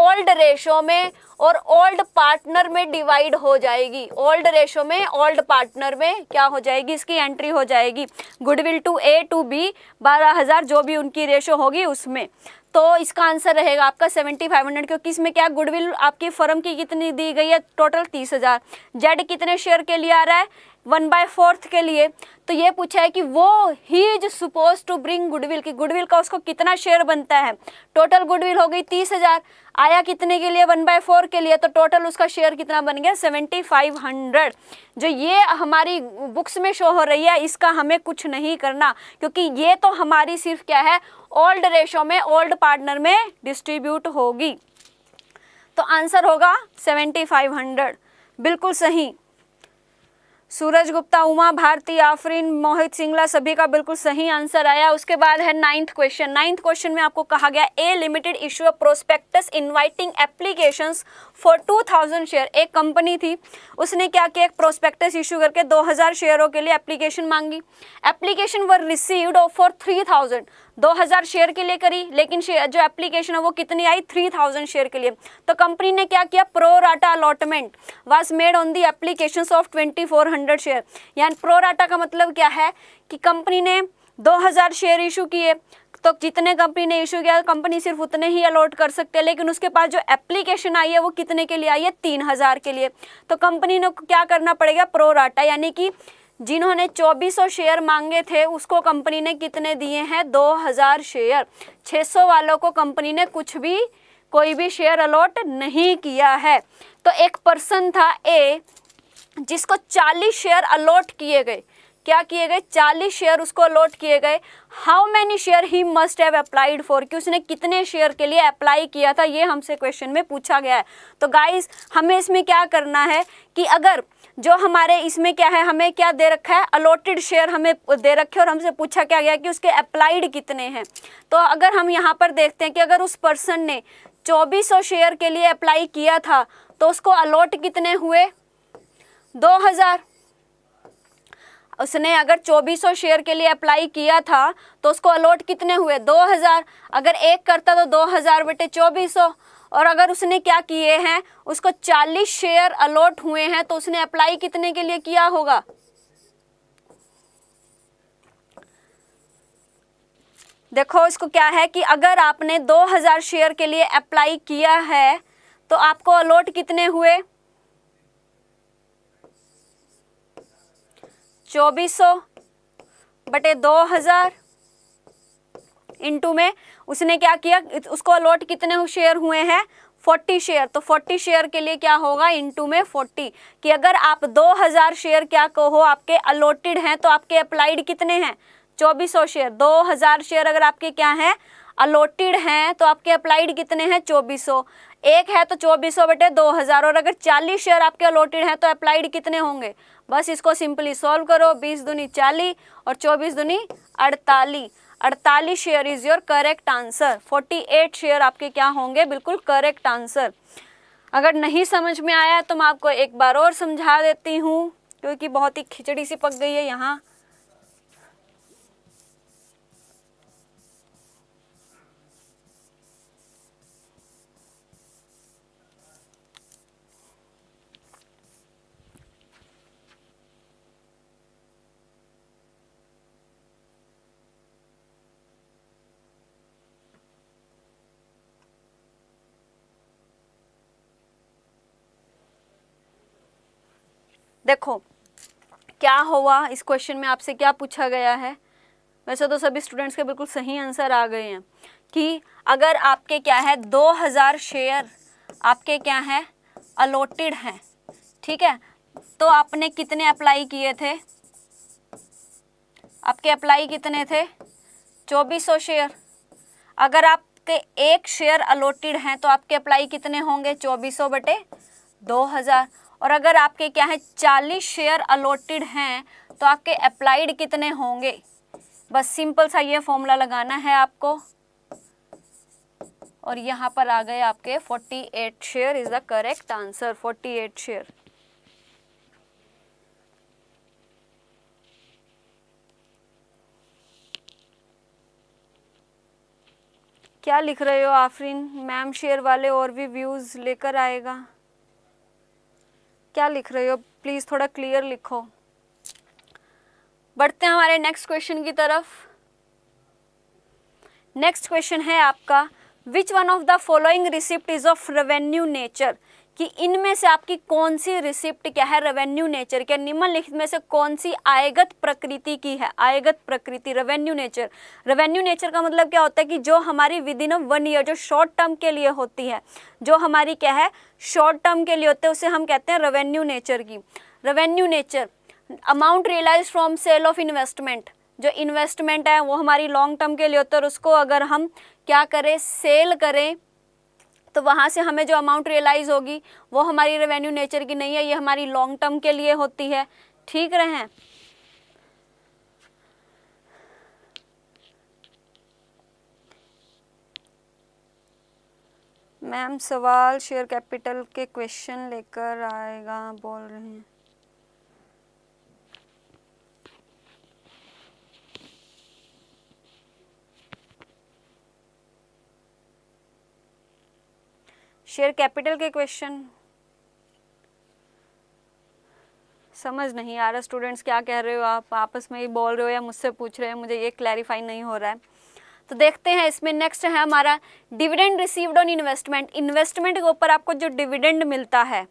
ओल्ड रेशो में और ओल्ड पार्टनर में डिवाइड हो जाएगी ओल्ड रेशो में ओल्ड पार्टनर में क्या हो जाएगी इसकी एंट्री हो जाएगी goodwill to A to B बारह हज़ार जो भी उनकी रेशो होगी उसमें तो इसका आंसर रहेगा आपका सेवेंटी फाइव हंड्रेड क्योंकि इसमें क्या गुडविल आपकी फर्म की कितनी दी गई है टोटल तीस हज़ार जेड कितने शेयर के लिए आ रहा है वन बाय फोर्थ के लिए तो ये पूछा है कि वो he is supposed to bring goodwill की गुडविल का उसको कितना शेयर बनता है टोटल गुडविल हो गई तीस हज़ार आया कितने के लिए वन बाय फोर के लिए तो टोटल उसका शेयर कितना बन गया सेवेंटी फाइव हंड्रेड जो ये हमारी बुक्स में शो हो रही है इसका हमें कुछ नहीं करना क्योंकि ये तो हमारी सिर्फ क्या है ओल्ड रेशो में ओल्ड पार्टनर में डिस्ट्रीब्यूट होगी तो आंसर होगा सेवेंटी फाइव हंड्रेड बिल्कुल सही सूरज गुप्ता उमा भारती आफरीन मोहित सिंगला सभी का बिल्कुल सही आंसर आया उसके बाद है नाइन्थ क्वेश्चन नाइन्थ क्वेश्चन में आपको कहा गया A limited issue of prospectus inviting applications for two thousand share एक कंपनी थी उसने क्या किया एक प्रोस्पेक्टस इशू करके दो हज़ार शेयरों के लिए एप्लीकेशन मांगी application were received for three thousand दो हज़ार शेयर के लिए करी लेकिन जो एप्लीकेशन है वो कितनी आई थ्री थाउजेंड शेयर के लिए तो कंपनी ने क्या किया pro rata allotment was made on the application of twenty four hundred share यानी प्रोराटा का मतलब क्या है कि कंपनी ने 2000 शेयर इशू किए तो जितने कंपनी ने इशू किया कंपनी सिर्फ उतने ही अलॉट कर सकते हैं लेकिन उसके पास जो एप्लीकेशन आई है वो कितने के लिए आई है तीन हज़ार के लिए तो कंपनी ने क्या करना पड़ेगा प्रोराटा यानी कि जिन्होंने 2400 शेयर मांगे थे उसको कंपनी ने कितने दिए हैं 2000 शेयर 600 वालों को कंपनी ने कुछ भी कोई भी शेयर अलॉट नहीं किया है तो एक पर्सन था ए जिसको 40 शेयर अलॉट किए गए क्या किए गए 40 शेयर उसको अलॉट किए गए how many share he must have applied for कि उसने कितने शेयर के लिए अप्लाई किया था ये हमसे क्वेश्चन में पूछा गया है तो गाइज़ हमें इसमें क्या करना है कि अगर जो हमारे इसमें क्या है हमें क्या दे रखा है अलॉटेड शेयर हमें दे रखे और हमसे पूछा क्या गया कि उसके अप्लाइड कितने हैं तो अगर हम यहाँ पर देखते हैं कि अगर उस पर्सन ने चौबीस शेयर के लिए अप्लाई किया था तो उसको अलॉट कितने हुए हज़ार उसने अगर 2400 शेयर के लिए अप्लाई किया था तो उसको अलॉट कितने हुए 2000 अगर एक करता तो 2000 हज़ार बटे चौबीस और अगर उसने क्या किए हैं उसको 40 शेयर अलॉट हुए हैं तो उसने अप्लाई कितने के लिए किया होगा देखो इसको क्या है कि अगर आपने 2000 शेयर के लिए अप्लाई किया है तो आपको अलॉट कितने हुए चौबीस सौ बटे दो हज़ार इंटू में उसने क्या किया उसको अलॉट कितने शेयर हुए हैं फोर्टी शेयर तो फोर्टी शेयर के लिए क्या होगा इंटू में फोर्टी कि अगर आप दो हज़ार शेयर क्या कहो आपके अलॉटेड हैं तो आपके अप्लाइड कितने हैं चौबीस सौ शेयर दो हज़ार शेयर अगर आपके क्या हैं अलॉटेड हैं तो आपके अप्लाइड कितने हैं चौबीस सौ एक है तो चौबीस सौ बटे दो हज़ार और अगर चालीस शेयर आपके अलॉटेड हैं तो अप्लाइड कितने होंगे बस इसको सिंपली सॉल्व करो बीस दूनी चालीस और चौबीस दूनी अड़तालीस अड़तालीस share is your correct answer forty eight share आपके क्या होंगे बिल्कुल करेक्ट आंसर अगर नहीं समझ में आया तो मैं आपको एक बार और समझा देती हूँ क्योंकि बहुत ही खिचड़ी सी पक गई है यहाँ देखो क्या हुआ इस क्वेश्चन में आपसे क्या पूछा गया है वैसे तो सभी स्टूडेंट्स के बिल्कुल सही आंसर आ गए हैं कि अगर आपके क्या है 2000 शेयर आपके क्या है अलोटेड हैं ठीक है तो आपने कितने अप्लाई किए थे आपके अप्लाई कितने थे 2400 शेयर अगर आपके एक शेयर अलोटेड हैं तो आपके अप्लाई कितने होंगे 2400 बटे 2000 और अगर आपके क्या है चालीस शेयर अलॉटेड हैं तो आपके अप्लाइड कितने होंगे बस सिंपल सा ये फॉर्मूला लगाना है आपको और यहाँ पर आ गए आपके 48 share is the correct answer 48 share क्या लिख रहे हो आफरीन मैम शेयर वाले और भी व्यूज़ लेकर आएगा क्या लिख रहे हो प्लीज़ थोड़ा क्लियर लिखो बढ़ते हैं हमारे नेक्स्ट क्वेश्चन की तरफ नेक्स्ट क्वेश्चन है आपका which one of the following receipt is of revenue nature कि इनमें से आपकी कौन सी रिसिप्ट क्या है रेवेन्यू नेचर क्या निम्नलिखित में से कौन सी आयगत प्रकृति की है आयगत प्रकृति रेवेन्यू नेचर रेवेन्यू नेचर का मतलब क्या होता है कि जो हमारी विद इन वन ईयर जो शॉर्ट टर्म के लिए होती है जो हमारी क्या है शॉर्ट टर्म के लिए होते हैं उसे हम कहते हैं रेवेन्यू नेचर की revenue nature amount realise from sale of investment जो इन्वेस्टमेंट है वो हमारी लॉन्ग टर्म के लिए होता है और उसको अगर हम क्या करें सेल करें तो वहाँ से हमें जो अमाउंट रियलाइज़ होगी वो हमारी रेवेन्यू नेचर की नहीं है ये हमारी लॉन्ग टर्म के लिए होती है ठीक रहे मैम सवाल शेयर कैपिटल के क्वेश्चन लेकर आएगा बोल रहे हैं शेयर कैपिटल के क्वेश्चन समझ नहीं आ रहा स्टूडेंट्स क्या कह रहे हो आप आपस में ही बोल रहे हो या मुझसे पूछ रहे हो मुझे ये क्लैरिफाई नहीं हो रहा है तो देखते हैं इसमें नेक्स्ट है हमारा dividend received on investment investment के ऊपर आपको जो डिविडेंड मिलता है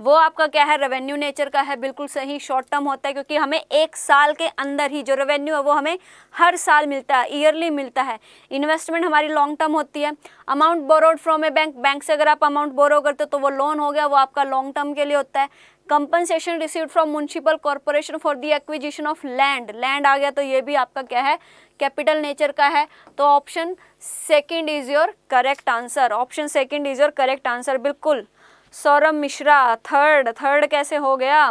वो आपका क्या है रेवेन्यू नेचर का है बिल्कुल सही शॉर्ट टर्म होता है क्योंकि हमें एक साल के अंदर ही जो रेवेन्यू है वो हमें हर साल मिलता है ईयरली मिलता है इन्वेस्टमेंट हमारी लॉन्ग टर्म होती है amount borrowed from a bank bank से अगर आप अमाउंट बोरो करते हो तो वो लोन हो गया वो आपका लॉन्ग टर्म के लिए होता है compensation receive from municipal corporation for the acquisition of land land आ गया तो ये भी आपका क्या है कैपिटल नेचर का है तो option second is your correct answer option second is your correct answer बिल्कुल सौरभ मिश्रा थर्ड थर्ड कैसे हो गया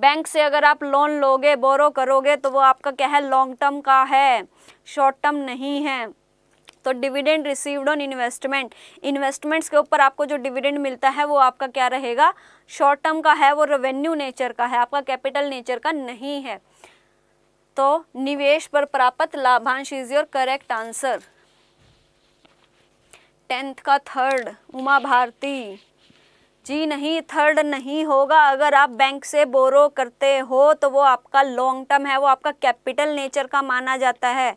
बैंक से अगर आप लोन लोगे बोरो करोगे तो वो आपका क्या है लॉन्ग टर्म का है शॉर्ट टर्म नहीं है तो dividend received on investment investments के ऊपर आपको जो डिविडेंड मिलता है वो आपका क्या रहेगा शॉर्ट टर्म का है वो रेवेन्यू नेचर का है आपका कैपिटल नेचर का नहीं है तो निवेश पर प्राप्त लाभांश is your correct answer tenth का थर्ड उमा भारती जी नहीं थर्ड नहीं होगा अगर आप बैंक से बोरो करते हो तो वो आपका लॉन्ग टर्म है वो आपका कैपिटल नेचर का माना जाता है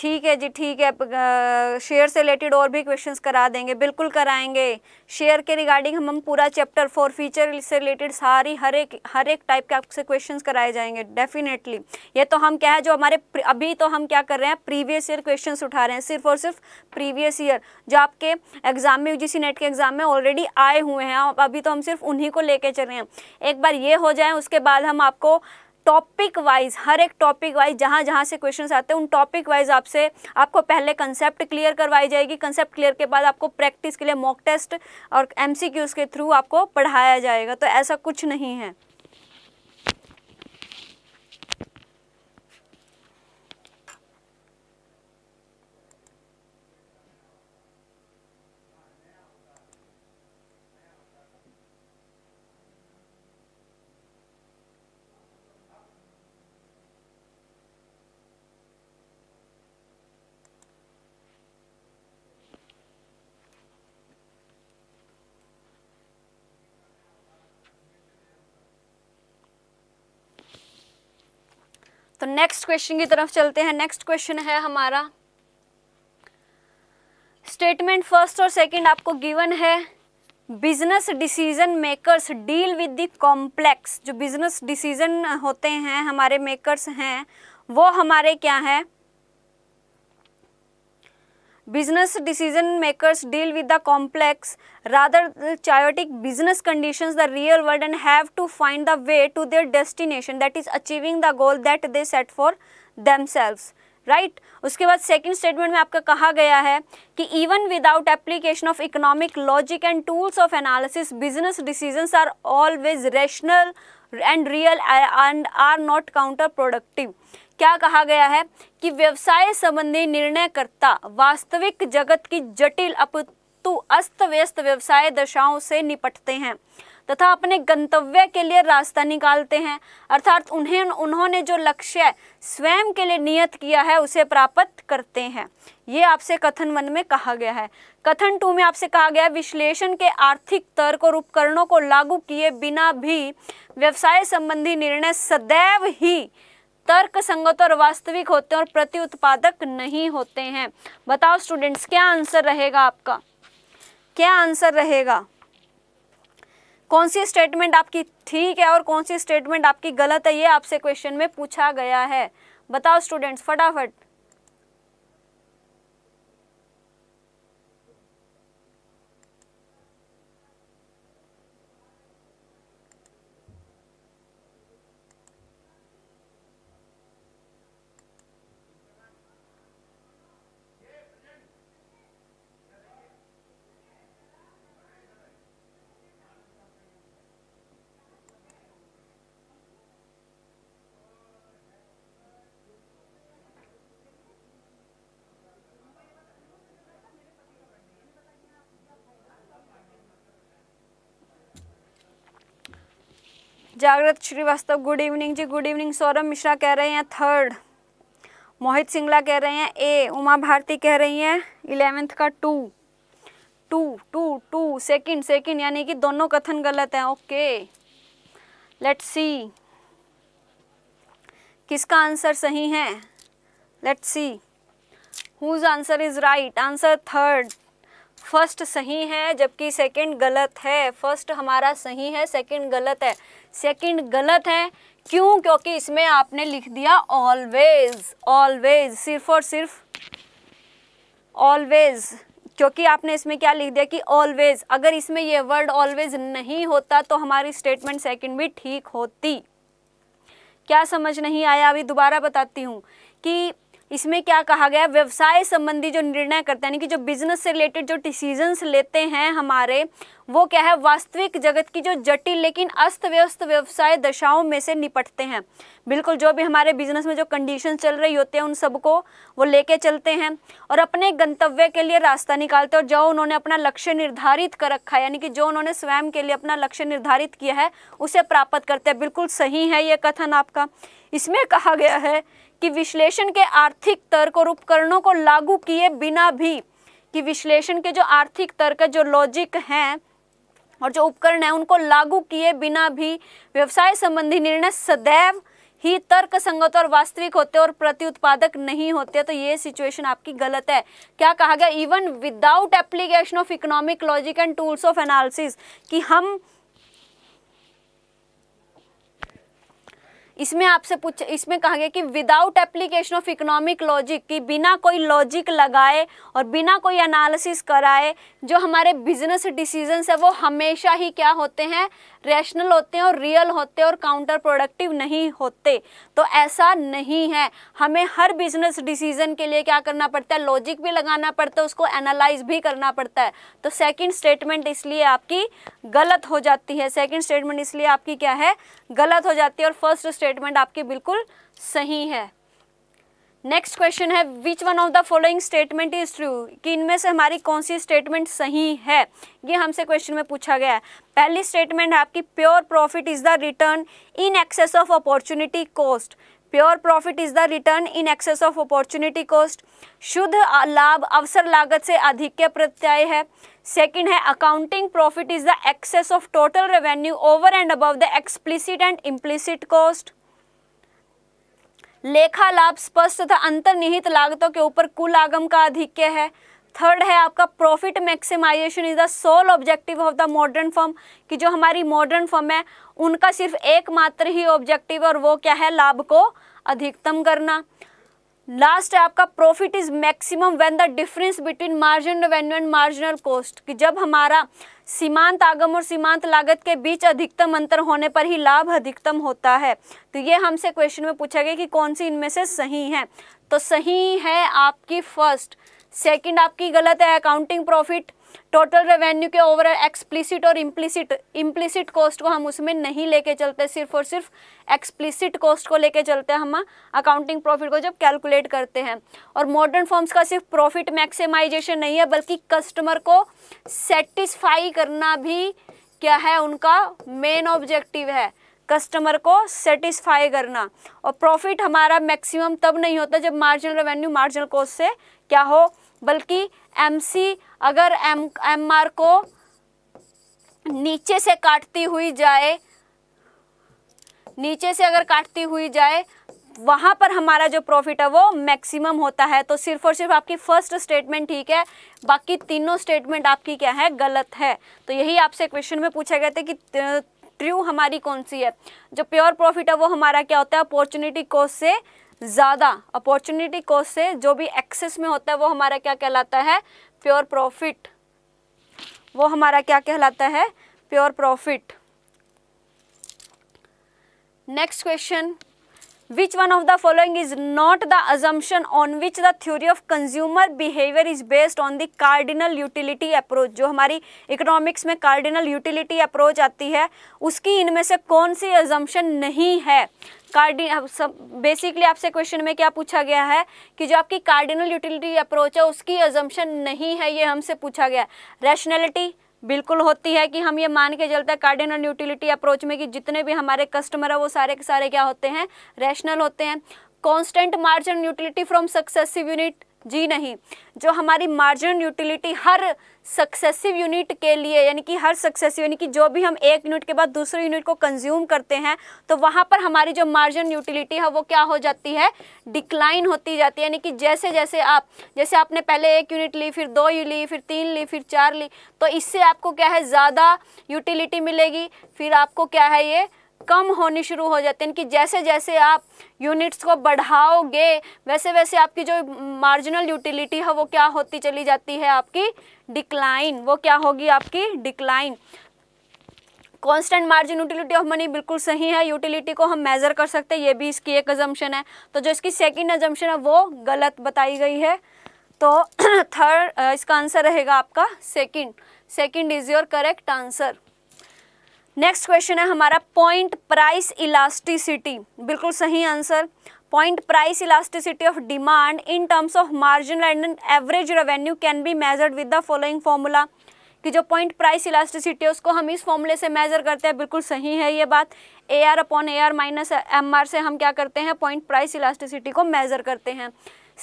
ठीक है जी ठीक है शेयर से रिलेटेड और भी क्वेश्चंस करा देंगे बिल्कुल कराएंगे शेयर के रिगार्डिंग हम हम पूरा चैप्टर फॉर फ्यूचर से रिलेटेड सारी हर एक हर एक टाइप के आपसे क्वेश्चंस कराए जाएंगे डेफिनेटली ये तो हम क्या है जो हमारे अभी तो हम क्या कर रहे हैं प्रीवियस ईयर क्वेश्चन उठा रहे हैं सिर्फ और सिर्फ प्रीवियस ईयर जो आपके एग्जाम में यू नेट के एग्जाम में ऑलरेडी आए हुए हैं अभी तो हम सिर्फ उन्हीं को लेके चल रहे हैं एक बार ये हो जाए उसके बाद हम आपको टॉपिक वाइज हर एक टॉपिक वाइज जहाँ जहाँ से क्वेश्चन आते हैं उन टॉपिक वाइज आपसे आपको पहले कंसेप्ट क्लियर करवाई जाएगी कंसेप्ट क्लियर के बाद आपको प्रैक्टिस के लिए मॉक टेस्ट और एम के थ्रू आपको पढ़ाया जाएगा तो ऐसा कुछ नहीं है नेक्स्ट क्वेश्चन की तरफ चलते हैं नेक्स्ट क्वेश्चन है हमारा स्टेटमेंट फर्स्ट और सेकंड आपको गिवन है business decision makers deal with the complex जो बिजनेस डिसीजन होते हैं हमारे मेकर्स हैं वो हमारे क्या है Business decision makers deal with the complex, rather chaotic business conditions, the real world and have to find the way to their destination that is achieving the goal that they set for themselves. Right right? उसके बाद second statement में आपका कहा गया है कि even without application of economic logic and tools of analysis business decisions are always rational and real and are not counter productive क्या कहा गया है कि व्यवसाय संबंधी निर्णयकर्ता वास्तविक जगत की जटिल अपतु अस्त व्यस्त व्यवसाय दशाओं से निपटते हैं तथा अपने गंतव्य के लिए रास्ता निकालते हैं अर्थात उन्हें उन्होंने जो लक्ष्य स्वयं के लिए नियत किया है उसे प्राप्त करते हैं ये आपसे कथन वन में कहा गया है कथन टू में आपसे कहा गया है विश्लेषण के आर्थिक तर्क और उपकरणों को लागू किए बिना भी व्यवसाय संबंधी निर्णय सदैव ही तर्क संगत और वास्तविक होते हैं और प्रति उत्पादक नहीं होते हैं बताओ स्टूडेंट्स क्या आंसर रहेगा आपका क्या आंसर रहेगा कौन सी स्टेटमेंट आपकी ठीक है और कौन सी स्टेटमेंट आपकी गलत है ये आपसे क्वेश्चन में पूछा गया है बताओ स्टूडेंट्स फटाफट Jagrit Srivastava good evening ji good evening Saurabh Mishra कह रहे हैं थर्ड मोहित सिंगला कह रहे हैं ए उमा भारती कह रही हैं इलेवेंथ का two two two two second second यानी कि दोनों कथन गलत हैं ओके लेट सी किसका आंसर सही है let see whose answer is right answer third first सही है जबकि सेकंड गलत है फर्स्ट हमारा सही है सेकंड गलत है सेकंड गलत है क्यों क्योंकि इसमें आपने लिख दिया ऑलवेज ऑलवेज सिर्फ और सिर्फ ऑलवेज क्योंकि आपने इसमें क्या लिख दिया कि ऑलवेज अगर इसमें यह वर्ड ऑलवेज नहीं होता तो हमारी स्टेटमेंट सेकंड भी ठीक होती क्या समझ नहीं आया अभी दोबारा बताती हूँ कि इसमें क्या कहा गया व्यवसाय संबंधी जो निर्णय करते हैं यानी कि जो बिजनेस से रिलेटेड जो डिसीजंस लेते हैं हमारे वो क्या है वास्तविक जगत की जो जटिल लेकिन अस्त व्यस्त व्यवसाय दशाओं में से निपटते हैं बिल्कुल जो भी हमारे बिजनेस में जो कंडीशन चल रही होते हैं उन सबको वो लेके चलते हैं और अपने गंतव्य के लिए रास्ता निकालते हैं और जो उन्होंने अपना लक्ष्य निर्धारित कर रखा है यानी कि जो उन्होंने स्वयं के लिए अपना लक्ष्य निर्धारित किया है उसे प्राप्त करते हैं बिल्कुल सही है ये कथन आपका इसमें कहा गया है कि विश्लेषण के आर्थिक तर्क और उपकरणों को लागू किए बिना भी कि विश्लेषण के जो आर्थिक तर्क जो लॉजिक हैं और जो उपकरण है उनको लागू किए बिना भी व्यवसाय संबंधी निर्णय सदैव ही तर्क संगत और वास्तविक होते और प्रति उत्पादक नहीं होते तो ये सिचुएशन आपकी गलत है क्या कहा गया even without application of economic logic and tools of analysis कि हम इसमें आपसे पूछ इसमें कहा गया कि without application of economic logic कि बिना कोई लॉजिक लगाए और बिना कोई एनालिसिस कराए जो हमारे बिजनेस डिसीजन है वो हमेशा ही क्या होते हैं रैशनल होते हैं और रियल होते हैं और काउंटर प्रोडक्टिव नहीं होते तो ऐसा नहीं है हमें हर बिजनेस डिसीजन के लिए क्या करना पड़ता है लॉजिक भी लगाना पड़ता है उसको एनालाइज भी करना पड़ता है तो सेकेंड स्टेटमेंट इसलिए आपकी गलत हो जाती है सेकेंड स्टेटमेंट इसलिए आपकी क्या है गलत हो जाती है और फर्स्ट स्टेटमेंट आपकी बिल्कुल सही है नेक्स्ट क्वेश्चन है which one of the following statement is true कि इनमें से हमारी कौन सी स्टेटमेंट सही है ये हमसे क्वेश्चन में पूछा गया है पहली स्टेटमेंट है आपकी pure profit is the return in excess of opportunity cost pure profit is the return in excess of opportunity cost शुद्ध लाभ अवसर लागत से अधिक के प्रत्यय है सेकेंड है accounting profit is the excess of total revenue over and above the explicit and implicit cost लेखा लाभ स्पष्ट तथा अंतर्निहित लागतों के ऊपर कुल आगम का अधिक्य है थर्ड है आपका profit maximisation is the sole objective of the modern firm कि जो हमारी मॉडर्न फर्म है उनका सिर्फ एकमात्र ही ऑब्जेक्टिव और वो क्या है लाभ को अधिकतम करना लास्ट है आपका profit is maximum when the difference between margin revenue and marginal cost कि जब हमारा सीमांत आगम और सीमांत लागत के बीच अधिकतम अंतर होने पर ही लाभ अधिकतम होता है तो ये हमसे क्वेश्चन में पूछा गया कि कौन सी इनमें से सही है तो सही है आपकी फर्स्ट सेकंड आपकी गलत है अकाउंटिंग प्रॉफिट टोटल रेवेन्यू के ओवरऑल एक्सप्लिसिट और इम्प्लिसिट इम्प्लिसिट कॉस्ट को हम उसमें नहीं लेके चलते सिर्फ और सिर्फ एक्सप्लिसिट कॉस्ट को लेके चलते हैं हम अकाउंटिंग प्रॉफिट को जब कैलकुलेट करते हैं और मॉडर्न फॉर्म्स का सिर्फ प्रॉफिट मैक्सिमाइजेशन नहीं है बल्कि कस्टमर को सेटिस्फाई करना भी क्या है उनका मेन ऑब्जेक्टिव है कस्टमर को सेटिस्फाई करना और प्रॉफिट हमारा मैक्सिमम तब नहीं होता जब मार्जिनल रेवेन्यू मार्जिनल कॉस्ट से क्या हो बल्कि एम सी अगर एम एम आर को नीचे से काटती हुई जाए नीचे से अगर काटती हुई जाए वहाँ पर हमारा जो प्रॉफिट है वो मैक्सिमम होता है तो सिर्फ और सिर्फ आपकी फर्स्ट स्टेटमेंट ठीक है बाकी तीनों स्टेटमेंट आपकी क्या है गलत है तो यही आपसे क्वेश्चन में पूछा गया था कि ट्रू हमारी कौन सी है जो प्योर प्रॉफिट है वो हमारा क्या होता है अपॉर्चुनिटी कॉस्ट से ज़्यादा अपॉर्चुनिटी कॉस्ट से जो भी एक्सेस में होता है वो हमारा क्या कहलाता है प्योर प्रॉफिट वो हमारा क्या कहलाता है pure profit next question which one of the following is not the assumption on which the theory of consumer behaviour is based on the cardinal utility approach जो हमारी इकोनॉमिक्स में कार्डिनल यूटिलिटी अप्रोच आती है उसकी इनमें से कौन सी अजम्पन नहीं है कार्डी सब बेसिकली आपसे क्वेश्चन में क्या पूछा गया है कि जो आपकी कार्डिनल यूटिलिटी अप्रोच है उसकी एजम्पन नहीं है ये हमसे पूछा गया रैशनैलिटी बिल्कुल होती है कि हम ये मान के चलते हैं कार्डिनल यूटिलिटी अप्रोच में कि जितने भी हमारे कस्टमर है वो सारे के सारे क्या होते हैं रैशनल होते हैं constant margin utility from successive unit जी नहीं जो हमारी मार्जिन यूटिलिटी हर सक्सेसिव यूनिट के लिए यानी कि हर सक्सेसिव यानी कि जो भी हम एक यूनिट के बाद दूसरे यूनिट को कंज्यूम करते हैं तो वहाँ पर हमारी जो मार्जिन यूटिलिटी है वो क्या हो जाती है डिक्लाइन होती जाती है यानी कि जैसे जैसे आप जैसे आपने पहले एक यूनिट ली फिर दो ली फिर तीन ली फिर चार ली तो इससे आपको क्या है ज़्यादा यूटिलिटी मिलेगी फिर आपको क्या है ये कम होने शुरू हो जाते हैं कि जैसे जैसे आप यूनिट्स को बढ़ाओगे वैसे वैसे आपकी जो मार्जिनल यूटिलिटी है वो क्या होती चली जाती है आपकी डिक्लाइन वो क्या होगी आपकी decline constant margin utility of money बिल्कुल सही है यूटिलिटी को हम मेज़र कर सकते हैं ये भी इसकी एक एजम्पन है तो जो इसकी सेकेंड एजम्पन है वो गलत बताई गई है तो थर्ड [CLEARS THROAT] इसका आंसर रहेगा आपका second second is your correct answer next question है हमारा पॉइंट प्राइस इलास्टिसिटी बिल्कुल सही answer point price elasticity of demand in terms of margin and average revenue can be measured with the following formula कि जो point price elasticity है उसको हम इस फॉर्मूले से मेजर करते हैं बिल्कुल सही है ये बात A R upon A R minus M R से हम क्या करते हैं पॉइंट प्राइस इलास्टिसिटी को मेजर करते हैं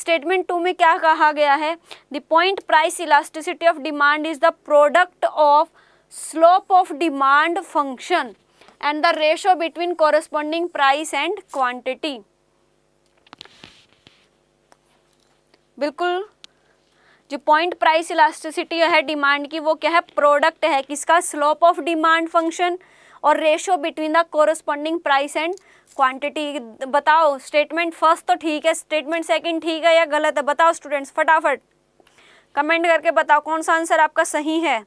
स्टेटमेंट टू में क्या कहा गया है the point price elasticity of demand is the product of slope of demand function and the ratio between corresponding price and quantity बिल्कुल जो पॉइंट प्राइस इलास्टिसिटी है डिमांड की वो क्या है प्रोडक्ट है किसका स्लोप ऑफ डिमांड फंक्शन और ratio between the corresponding price and quantity बताओ स्टेटमेंट फर्स्ट तो ठीक है स्टेटमेंट सेकंड ठीक है या गलत है बताओ स्टूडेंट्स फटाफट कमेंट करके बताओ कौन सा आंसर आपका सही है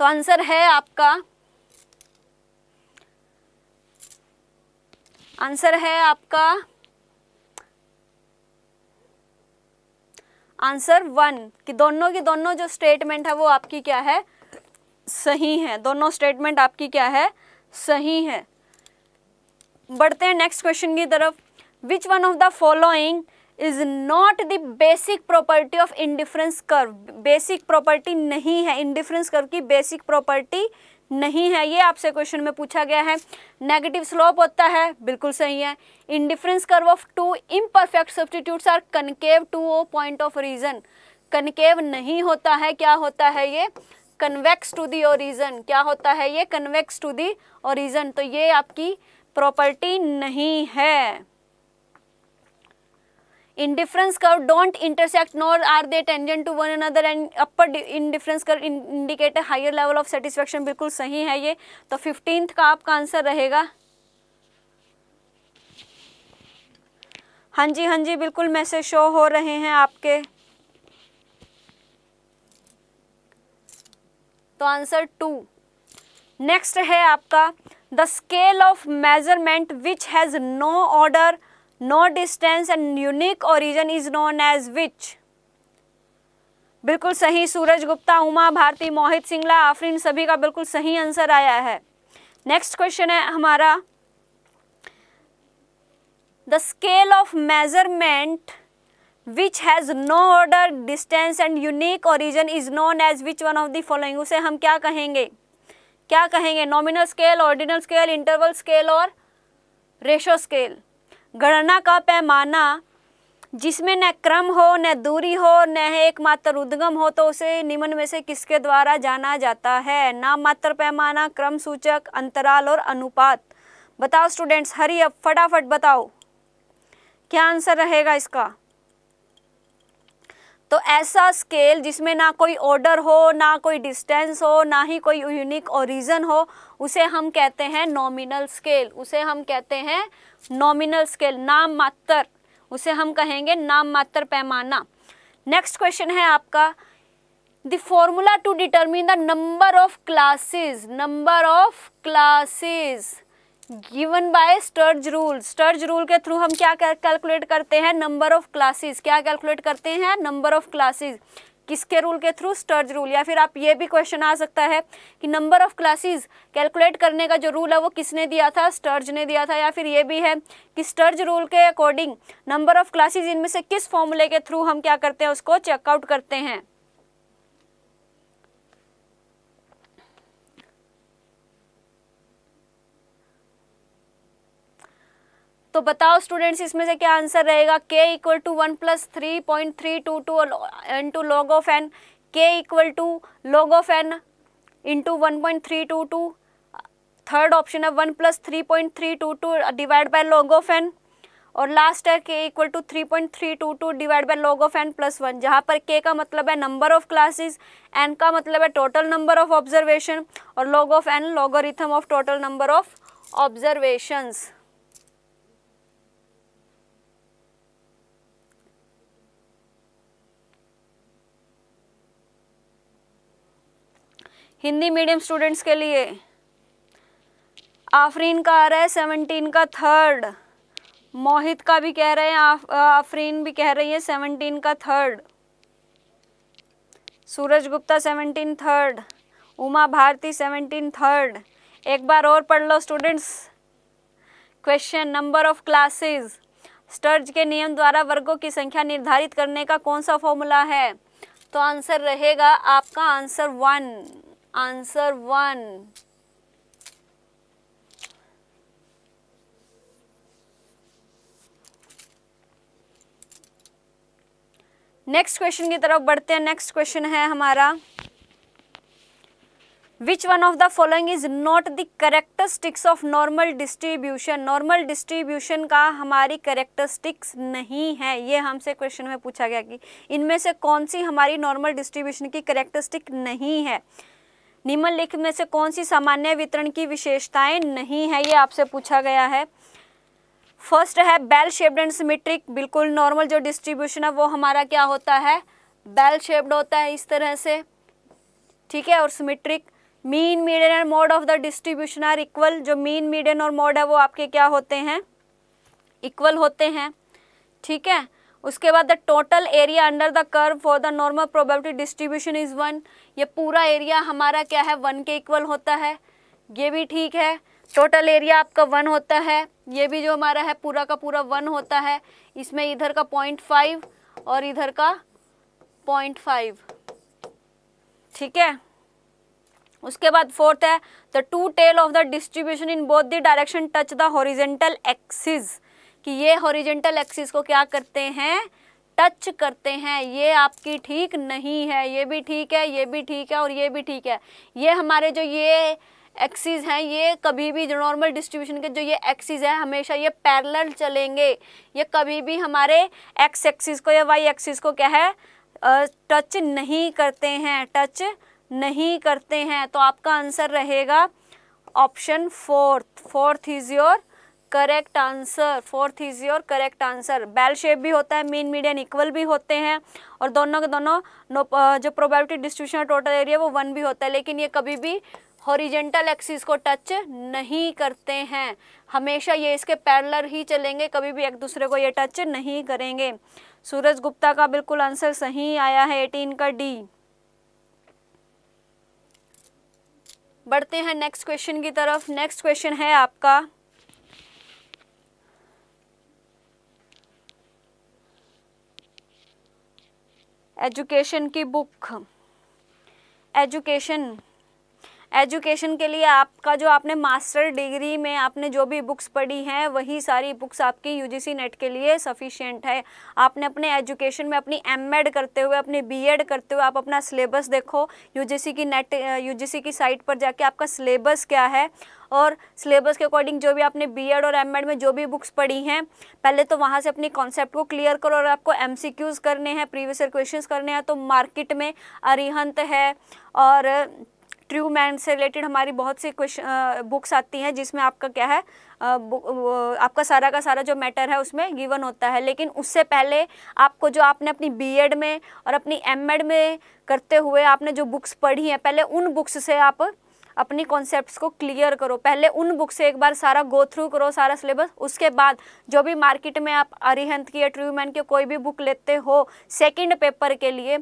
तो आंसर है आपका आंसर है आपका आंसर वन कि दोनों की दोनों जो स्टेटमेंट है वो आपकी क्या है सही है दोनों स्टेटमेंट आपकी क्या है सही है बढ़ते हैं नेक्स्ट क्वेश्चन की तरफ which one of the following is not the basic property of indifference curve basic property नहीं है इंडिफरेंस कर्व की बेसिक प्रॉपर्टी नहीं है ये आपसे क्वेश्चन में पूछा गया है नेगेटिव स्लोप होता है बिल्कुल सही है indifference curve of two imperfect substitutes are concave to O point of reason concave नहीं होता है क्या होता है ये कन्वेक्स टू दी ओरिजन क्या होता है ये कन्वेक्स टू दी ओरिजन तो ये आपकी प्रॉपर्टी नहीं है indifference curve don't intersect nor are they tangent to one another and upper indifference curve indicate higher level of satisfaction बिल्कुल सही है ये तो फिफ्टींथ का आपका आंसर रहेगा हाँ जी हाँ जी बिल्कुल मैसेज शो हो रहे हैं आपके तो आंसर टू नेक्स्ट है आपका the scale of measurement which has no order no distance and unique origin is known as which बिल्कुल सही सूरज गुप्ता उमा भारती मोहित सिंगला आफरीन सभी का बिल्कुल सही आंसर आया है नेक्स्ट क्वेश्चन है हमारा the scale of measurement which has no order distance and unique origin is known as which one of the following उसे हम क्या कहेंगे क्या कहेंगे nominal scale ordinal scale interval scale और रेशो स्केल गणना का पैमाना जिसमें न क्रम हो न दूरी हो न एकमात्र उद्गम हो तो उसे निम्न में से किसके द्वारा जाना जाता है मात्र पैमाना क्रम सूचक अंतराल और अनुपात बताओ स्टूडेंट्स हरी अब फटाफट बताओ क्या आंसर रहेगा इसका तो ऐसा स्केल जिसमें ना कोई ऑर्डर हो ना कोई डिस्टेंस हो ना ही कोई यूनिक ओरिजन हो उसे हम कहते हैं नॉमिनल स्केल उसे हम कहते हैं नॉमिनल स्केल नाम मात्र उसे हम कहेंगे नाम मात्र पैमाना नेक्स्ट क्वेश्चन है आपका the formula to determine the number of classes number of classes given by Sturges rule Sturges rule के थ्रू हम क्या कैलकुलेट करते हैं नंबर ऑफ क्लासेस क्या कैलकुलेट करते हैं नंबर ऑफ क्लासेस किसके रूल के थ्रू स्टर्ज रूल या फिर आप ये भी क्वेश्चन आ सकता है कि नंबर ऑफ क्लासेस कैलकुलेट करने का जो रूल है वो किसने दिया था स्टर्ज ने दिया था या फिर ये भी है कि स्टर्ज रूल के अकॉर्डिंग नंबर ऑफ क्लासेज इनमें से किस फॉर्मूले के थ्रू हम क्या करते हैं उसको चेकआउट करते हैं तो बताओ स्टूडेंट्स इसमें से क्या आंसर रहेगा K equal to one plus three point three two two two log of N K equal to log of N into one point three two two third option है one plus three point three two two divide by log of N और last है K equal to three point three two two divide by log of N plus one जहाँ पर के का मतलब है number of classes N का मतलब है टोटल नंबर ऑफ ऑब्जर्वेशन और log of N logarithm of total number of observations Hindi medium students के लिए आफरीन का आ रहा है सेवनटीन का थर्ड मोहित का भी कह रहे हैं आफ, आफरीन भी कह रही है सेवनटीन का third Suraj Gupta seventeen third Uma Bharati seventeen third एक बार और पढ़ लो students question number of classes Sturges के नियम द्वारा वर्गों की संख्या निर्धारित करने का कौन सा फॉर्मूला है तो आंसर रहेगा आपका answer one answer one next question की तरफ बढ़ते हैं नेक्स्ट क्वेश्चन है हमारा which one of the following is not the characteristics of normal distribution normal distribution का हमारी करेक्टरिस्टिक्स नहीं है ये हमसे क्वेश्चन में पूछा गया कि इनमें से कौन सी हमारी नॉर्मल डिस्ट्रीब्यूशन की करेक्टरिस्टिक नहीं है निम्नलिखित में से कौन सी सामान्य वितरण की विशेषताएं नहीं है ये आपसे पूछा गया है फर्स्ट है बेल शेप्ड एंड सिमेट्रिक बिल्कुल नॉर्मल जो डिस्ट्रीब्यूशन है वो हमारा क्या होता है बेल शेप्ड होता है इस तरह से ठीक है और symmetric mean median and mode of the distribution are equal जो मीन मीडियन और मोड है वो आपके क्या होते हैं इक्वल होते हैं ठीक है उसके बाद the total area under the curve for the normal probability distribution is one ये पूरा एरिया हमारा क्या है वन के इक्वल होता है ये भी ठीक है टोटल एरिया आपका वन होता है ये भी जो हमारा है पूरा का पूरा वन होता है इसमें इधर का पॉइंट फाइव और इधर का पॉइंट फाइव ठीक है उसके बाद फोर्थ है the two tail of the distribution in both the direction touch the horizontal axis कि ये हॉरिजेंटल एक्सिस को क्या करते हैं टच करते हैं ये आपकी ठीक नहीं है ये भी ठीक है ये भी ठीक है और ये भी ठीक है ये हमारे जो ये एक्सिस हैं ये कभी भी नॉर्मल डिस्ट्रीब्यूशन के जो ये एक्सिस हैं हमेशा ये पैरेलल चलेंगे ये कभी भी हमारे एक्स एक्सिस को या वाई एक्सिस को क्या है टच नहीं करते हैं टच नहीं करते हैं तो आपका आंसर रहेगा option fourth fourth is your correct answer fourth is your correct answer bell shape भी होता है मीन मीडियन इक्वल भी होते हैं और दोनों के दोनों जो प्रोबेबिलिटी डिस्ट्रीब्यूशन टोटल एरिया वो वन भी होता है लेकिन ये कभी भी हॉरिजेंटल एक्सिस को टच नहीं करते हैं हमेशा ये इसके पैरलर ही चलेंगे कभी भी एक दूसरे को ये टच नहीं करेंगे सूरज गुप्ता का बिल्कुल आंसर सही आया है एटीन का डी बढ़ते हैं नेक्स्ट क्वेश्चन की तरफ नेक्स्ट क्वेश्चन है आपका एजुकेशन की बुक एजुकेशन एजुकेशन के लिए आपका जो आपने मास्टर डिग्री में आपने जो भी बुक्स पढ़ी हैं वही सारी बुक्स आपकी यूजीसी नेट के लिए सफिशिएंट है आपने अपने एजुकेशन में अपनी एमएड करते हुए अपने बीएड करते हुए आप अपना सिलेबस देखो यूजीसी की नेट यूजीसी की साइट पर जाके आपका सिलेबस क्या है और सिलेबस के अकॉर्डिंग जो भी आपने बी और एम में जो भी बुक्स पढ़ी हैं पहले तो वहाँ से अपनी कॉन्सेप्ट को क्लियर करो और आपको एम करने हैं प्रीवियस क्वेश्चन करने हैं तो मार्केट में अरिहंत है और ट्रू मैन से रिलेटेड हमारी बहुत सी क्वेश्चन बुक्स आती हैं जिसमें आपका क्या है आ, आपका सारा का सारा जो मैटर है उसमें गिवन होता है लेकिन उससे पहले आपको जो आपने अपनी बीएड में और अपनी एमएड में करते हुए आपने जो बुक्स पढ़ी हैं पहले उन बुक्स से आप अपनी कॉन्सेप्ट को क्लियर करो पहले उन बुक से एक बार सारा गो थ्रू करो सारा सिलेबस उसके बाद जो भी मार्केट में आप अरिहंत की या ट्रूमैन की कोई भी बुक लेते हो सेकेंड पेपर के लिए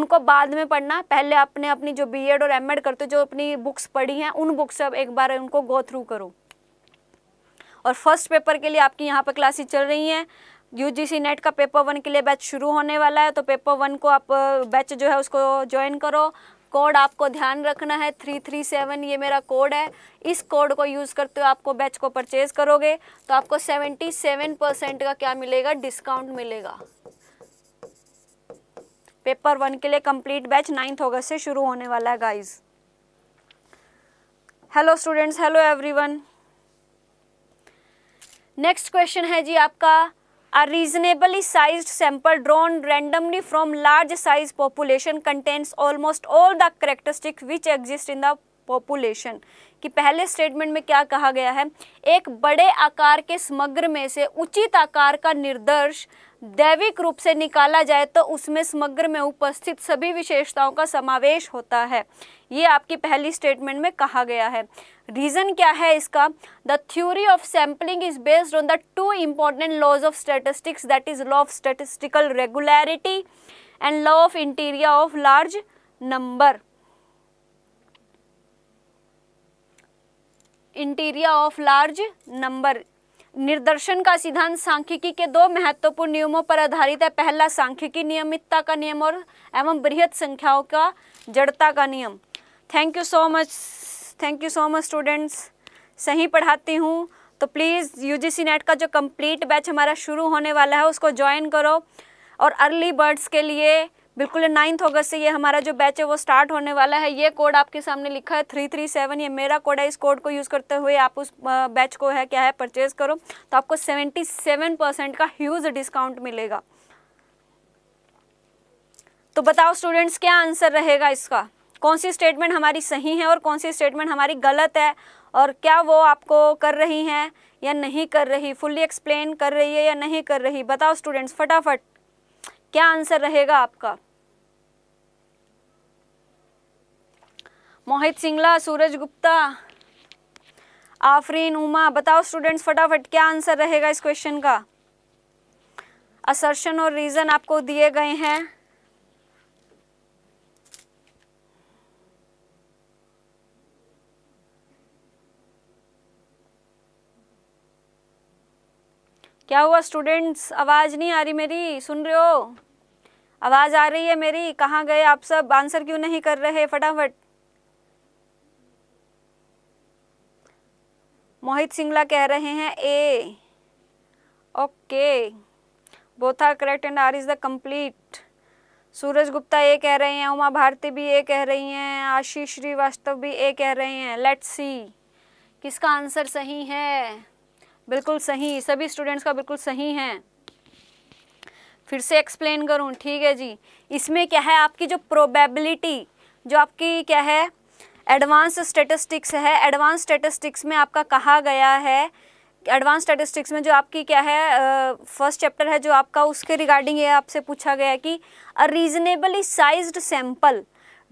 उनको बाद में पढ़ना पहले अपने अपनी जो बी और एम करते हो जो अपनी बुक्स पढ़ी हैं उन बुक से एक बार उनको गो थ्रू करो और फर्स्ट पेपर के लिए आपकी यहाँ पर क्लासेज चल रही हैं यूजीसी नेट का पेपर वन के लिए बैच शुरू होने वाला है तो पेपर वन को आप बैच uh, जो है उसको ज्वाइन करो कोड आपको ध्यान रखना है थ्री थ्री सेवन ये मेरा कोड है इस कोड को यूज़ करते हुए आपको बैच को परचेज़ करोगे तो आपको सेवेंटी सेवन परसेंट का क्या मिलेगा डिस्काउंट मिलेगा पेपर वन के लिए कंप्लीट बैच नाइन्थ अगस्त से शुरू होने वाला है guys hello students hello everyone next question है जी आपका A reasonably sized sample drawn randomly from large size population contains almost all the characteristics which exist in the population कि पहले स्टेटमेंट में क्या कहा गया है एक बड़े आकार के समग्र में से उचित आकार का निर्दर्श दैविक रूप से निकाला जाए तो उसमें समग्र में उपस्थित सभी विशेषताओं का समावेश होता है ये आपकी पहली स्टेटमेंट में कहा गया है रीज़न क्या है इसका the theory of sampling is based on the two important laws of statistics that is law of statistical regularity and law of इंटीरिया of large number इंटीरिया of large number निर्दर्शन का सिद्धांत सांख्यिकी के दो महत्वपूर्ण नियमों पर आधारित है पहला सांख्यिकी नियमितता का नियम और एवं बृहत संख्याओं का जड़ता का नियम thank you so much thank you so much students सही पढ़ाती हूँ तो प्लीज़ यू जी नेट का जो कंप्लीट बैच हमारा शुरू होने वाला है उसको ज्वाइन करो और अर्ली बर्ड्स के लिए बिल्कुल नाइन्थ अगस्त से ये हमारा जो बैच है वो स्टार्ट होने वाला है ये कोड आपके सामने लिखा है थ्री थ्री सेवन ये मेरा कोड है इस कोड को यूज़ करते हुए आप उस बैच को है क्या है परचेज़ करो तो आपको सेवेंटी सेवन परसेंट का ह्यूज डिस्काउंट मिलेगा तो बताओ स्टूडेंट्स क्या आंसर रहेगा इसका कौन सी स्टेटमेंट हमारी सही है और कौन सी स्टेटमेंट हमारी गलत है और क्या वो आपको कर रही हैं या नहीं कर रही फुल्ली एक्सप्लेन कर रही है या नहीं कर रही बताओ स्टूडेंट्स फटाफट क्या आंसर रहेगा आपका मोहित सिंगला सूरज गुप्ता आफरीन उमा बताओ स्टूडेंट्स फटाफट क्या आंसर रहेगा इस क्वेश्चन का असर्शन और रीज़न आपको दिए गए हैं क्या हुआ स्टूडेंट्स आवाज़ नहीं आ रही मेरी सुन रहे हो आवाज़ आ रही है मेरी कहाँ गए आप सब आंसर क्यों नहीं कर रहे फटाफट मोहित सिंगला कह रहे हैं A okay both are correct and R is the complete Suraj Gupta A कह रहे हैं उमा भारती भी ए कह रही हैं आशीष श्रीवास्तव भी ए कह रहे हैं लेट्स सी किसका आंसर सही है बिल्कुल सही सभी स्टूडेंट्स का बिल्कुल सही है फिर से एक्सप्लेन करूँ ठीक है जी इसमें क्या है आपकी जो प्रोबेबिलिटी जो आपकी क्या है एडवांस स्टेटिस्टिक्स है एडवांस स्टेटिस्टिक्स में आपका कहा गया है एडवांस स्टेटिस्टिक्स में जो आपकी क्या है फर्स्ट uh, चैप्टर है जो आपका उसके रिगार्डिंग ये आपसे पूछा गया है कि a reasonably sized sample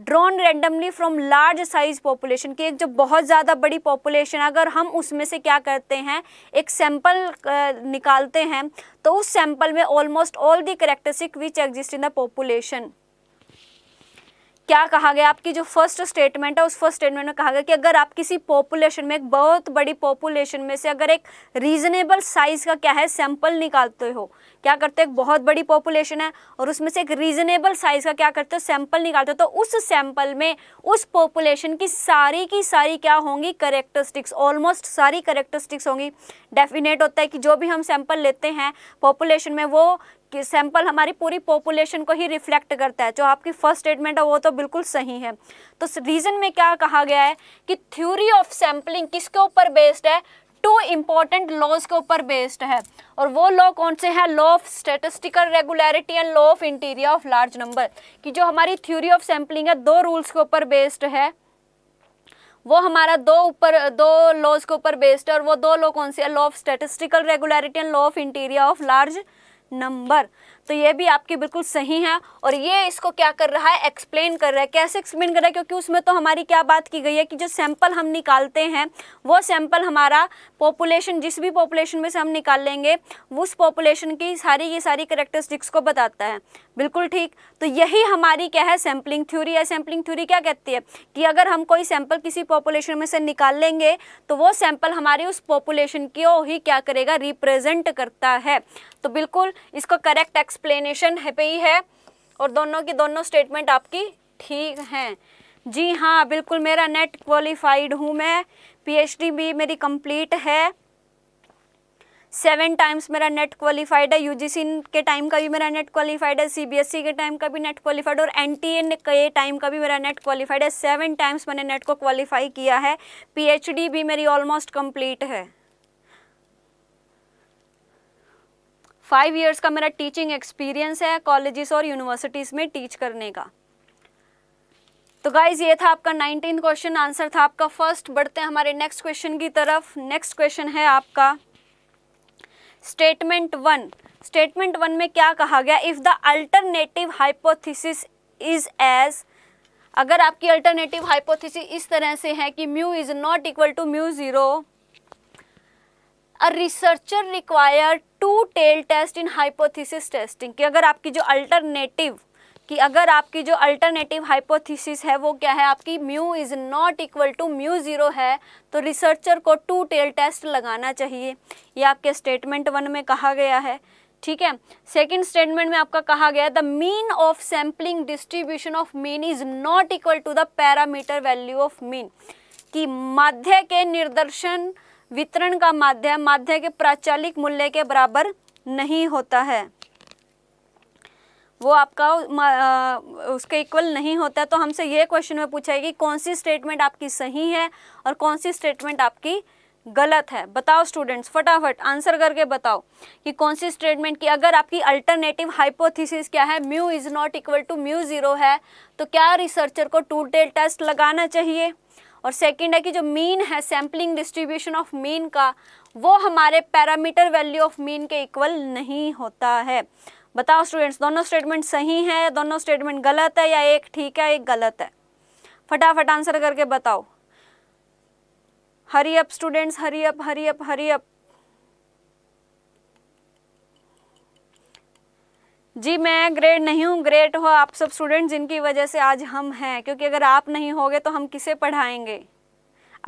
drawn randomly from large size population की एक जो बहुत ज़्यादा बड़ी पॉपुलेशन है अगर हम उसमें से क्या करते हैं एक सैंपल निकालते हैं तो उस सैंपल में almost all the characteristic which exist in the population क्या कहा गया आपकी जो फर्स्ट स्टेटमेंट है उस फर्स्ट स्टेटमेंट में कहा गया कि अगर आप किसी पॉपुलेशन में एक बहुत बड़ी पॉपुलेशन में से अगर एक रीजनेबल साइज का क्या है सैंपल निकालते हो क्या करते हो एक बहुत बड़ी पॉपुलेशन है और उसमें से एक रीजनेबल साइज का क्या करते हो सैंपल निकालते हो तो उस सैंपल में उस पॉपुलेशन की सारी की सारी क्या होंगी करेक्टरिस्टिक्स ऑलमोस्ट सारी करेक्टरिस्टिक्स होंगी डेफिनेट होता है कि जो भी हम सैंपल लेते हैं पॉपुलेशन में वो कि सैंपल हमारी पूरी पॉपुलेशन को ही रिफ्लेक्ट करता है जो आपकी फर्स्ट स्टेटमेंट है वो तो बिल्कुल सही है तो रीज़न में क्या कहा गया है कि थ्योरी ऑफ सैम्पलिंग किसके ऊपर बेस्ड है टू इम्पॉर्टेंट लॉज के ऊपर बेस्ड है और वो लॉ कौन से हैं law of statistical regularity and law of interior of large number कि जो हमारी थ्योरी ऑफ सैम्पलिंग है दो रूल्स के ऊपर बेस्ड है वो हमारा दो ऊपर दो लॉज के ऊपर बेस्ड है और वो दो लॉ कौन से है law of statistical regularity and law of interior of large number तो ये भी आपके बिल्कुल सही है और ये इसको क्या कर रहा है एक्सप्लेन कर रहा है कैसे एक्सप्लेन कर रहा है क्योंकि उसमें तो हमारी क्या बात की गई है कि जो सैंपल हम निकालते हैं वो सैंपल हमारा पॉपुलेशन जिस भी पॉपुलेशन में से हम निकाल लेंगे उस पॉपुलेशन की सारी ये सारी करेक्टरिस्टिक्स को बताता है बिल्कुल ठीक तो यही हमारी क्या है सैम्पलिंग थ्यूरी है सैम्पलिंग थ्यूरी क्या कहती है कि अगर हम कोई सैंपल किसी पॉपुलेशन में से निकाल लेंगे तो वो सैंपल हमारी उस पॉपुलेशन ओ ही क्या करेगा रिप्रेजेंट करता है तो बिल्कुल इसका करेक्ट एक्सप्लेनेशन है पे ही है और दोनों की दोनों स्टेटमेंट आपकी ठीक हैं जी हाँ बिल्कुल मेरा नेट क्वालिफाइड हूँ मैं पीएचडी भी मेरी कंप्लीट है सेवन टाइम्स मेरा नेट क्वालिफाइड है यूजीसी के टाइम का भी मेरा नेट क्वालिफाइड है सीबीएसई e के टाइम का भी नेट क्वालिफाइड और एनटीए के टाइम का भी मेरा नेट क्वालिफाइड है सेवन टाइम्स मैंने नेट को क्वालिफाई किया है पीएचडी भी मेरी ऑलमोस्ट कंप्लीट है फाइव इयर्स का मेरा टीचिंग एक्सपीरियंस है कॉलेजेस और यूनिवर्सिटीज़ में टीच करने का तो गाइज ये था आपका नाइनटीन क्वेश्चन आंसर था आपका फर्स्ट बढ़ते हैं हमारे नेक्स्ट क्वेश्चन की तरफ नेक्स्ट क्वेश्चन है आपका स्टेटमेंट वन स्टेटमेंट वन में क्या कहा गया if the alternative hypothesis is as अगर आपकी अल्टरनेटिव हाइपोथिस इस तरह से है कि mu is not equal to mu zero a researcher require two tail test in hypothesis testing कि अगर आपकी जो अल्टरनेटिव कि अगर आपकी जो अल्टरनेटिव हाइपोथीसिस है वो क्या है आपकी mu is not equal to mu zero है तो रिसर्चर को टू टेल टेस्ट लगाना चाहिए ये आपके स्टेटमेंट वन में कहा गया है ठीक है सेकंड स्टेटमेंट में आपका कहा गया the mean of sampling distribution of mean is not equal to the parameter value of mean कि माध्य के निर्दर्शन वितरण का माध्यम माध्य के प्राचालिक मूल्य के बराबर नहीं होता है वो आपका उसके इक्वल नहीं होता है तो हमसे ये क्वेश्चन में पूछा है कि कौन सी स्टेटमेंट आपकी सही है और कौन सी स्टेटमेंट आपकी गलत है बताओ स्टूडेंट्स फटाफट आंसर करके बताओ कि कौन सी स्टेटमेंट की अगर आपकी अल्टरनेटिव हाइपोथेसिस क्या है mu is not equal to mu zero है तो क्या रिसर्चर को टू टेल टेस्ट लगाना चाहिए और सेकंड है कि जो मीन है सैम्पलिंग डिस्ट्रीब्यूशन ऑफ मीन का वो हमारे पैरामीटर वैल्यू ऑफ मीन के इक्वल नहीं होता है बताओ स्टूडेंट्स दोनों स्टेटमेंट सही है दोनों स्टेटमेंट गलत है या एक ठीक है एक गलत है फटाफट आंसर करके बताओ hurry up students hurry up hurry up hurry up जी मैं ग्रेट नहीं हूँ ग्रेट हो आप सब स्टूडेंट जिनकी वजह से आज हम हैं क्योंकि अगर आप नहीं होगे तो हम किसे पढ़ाएंगे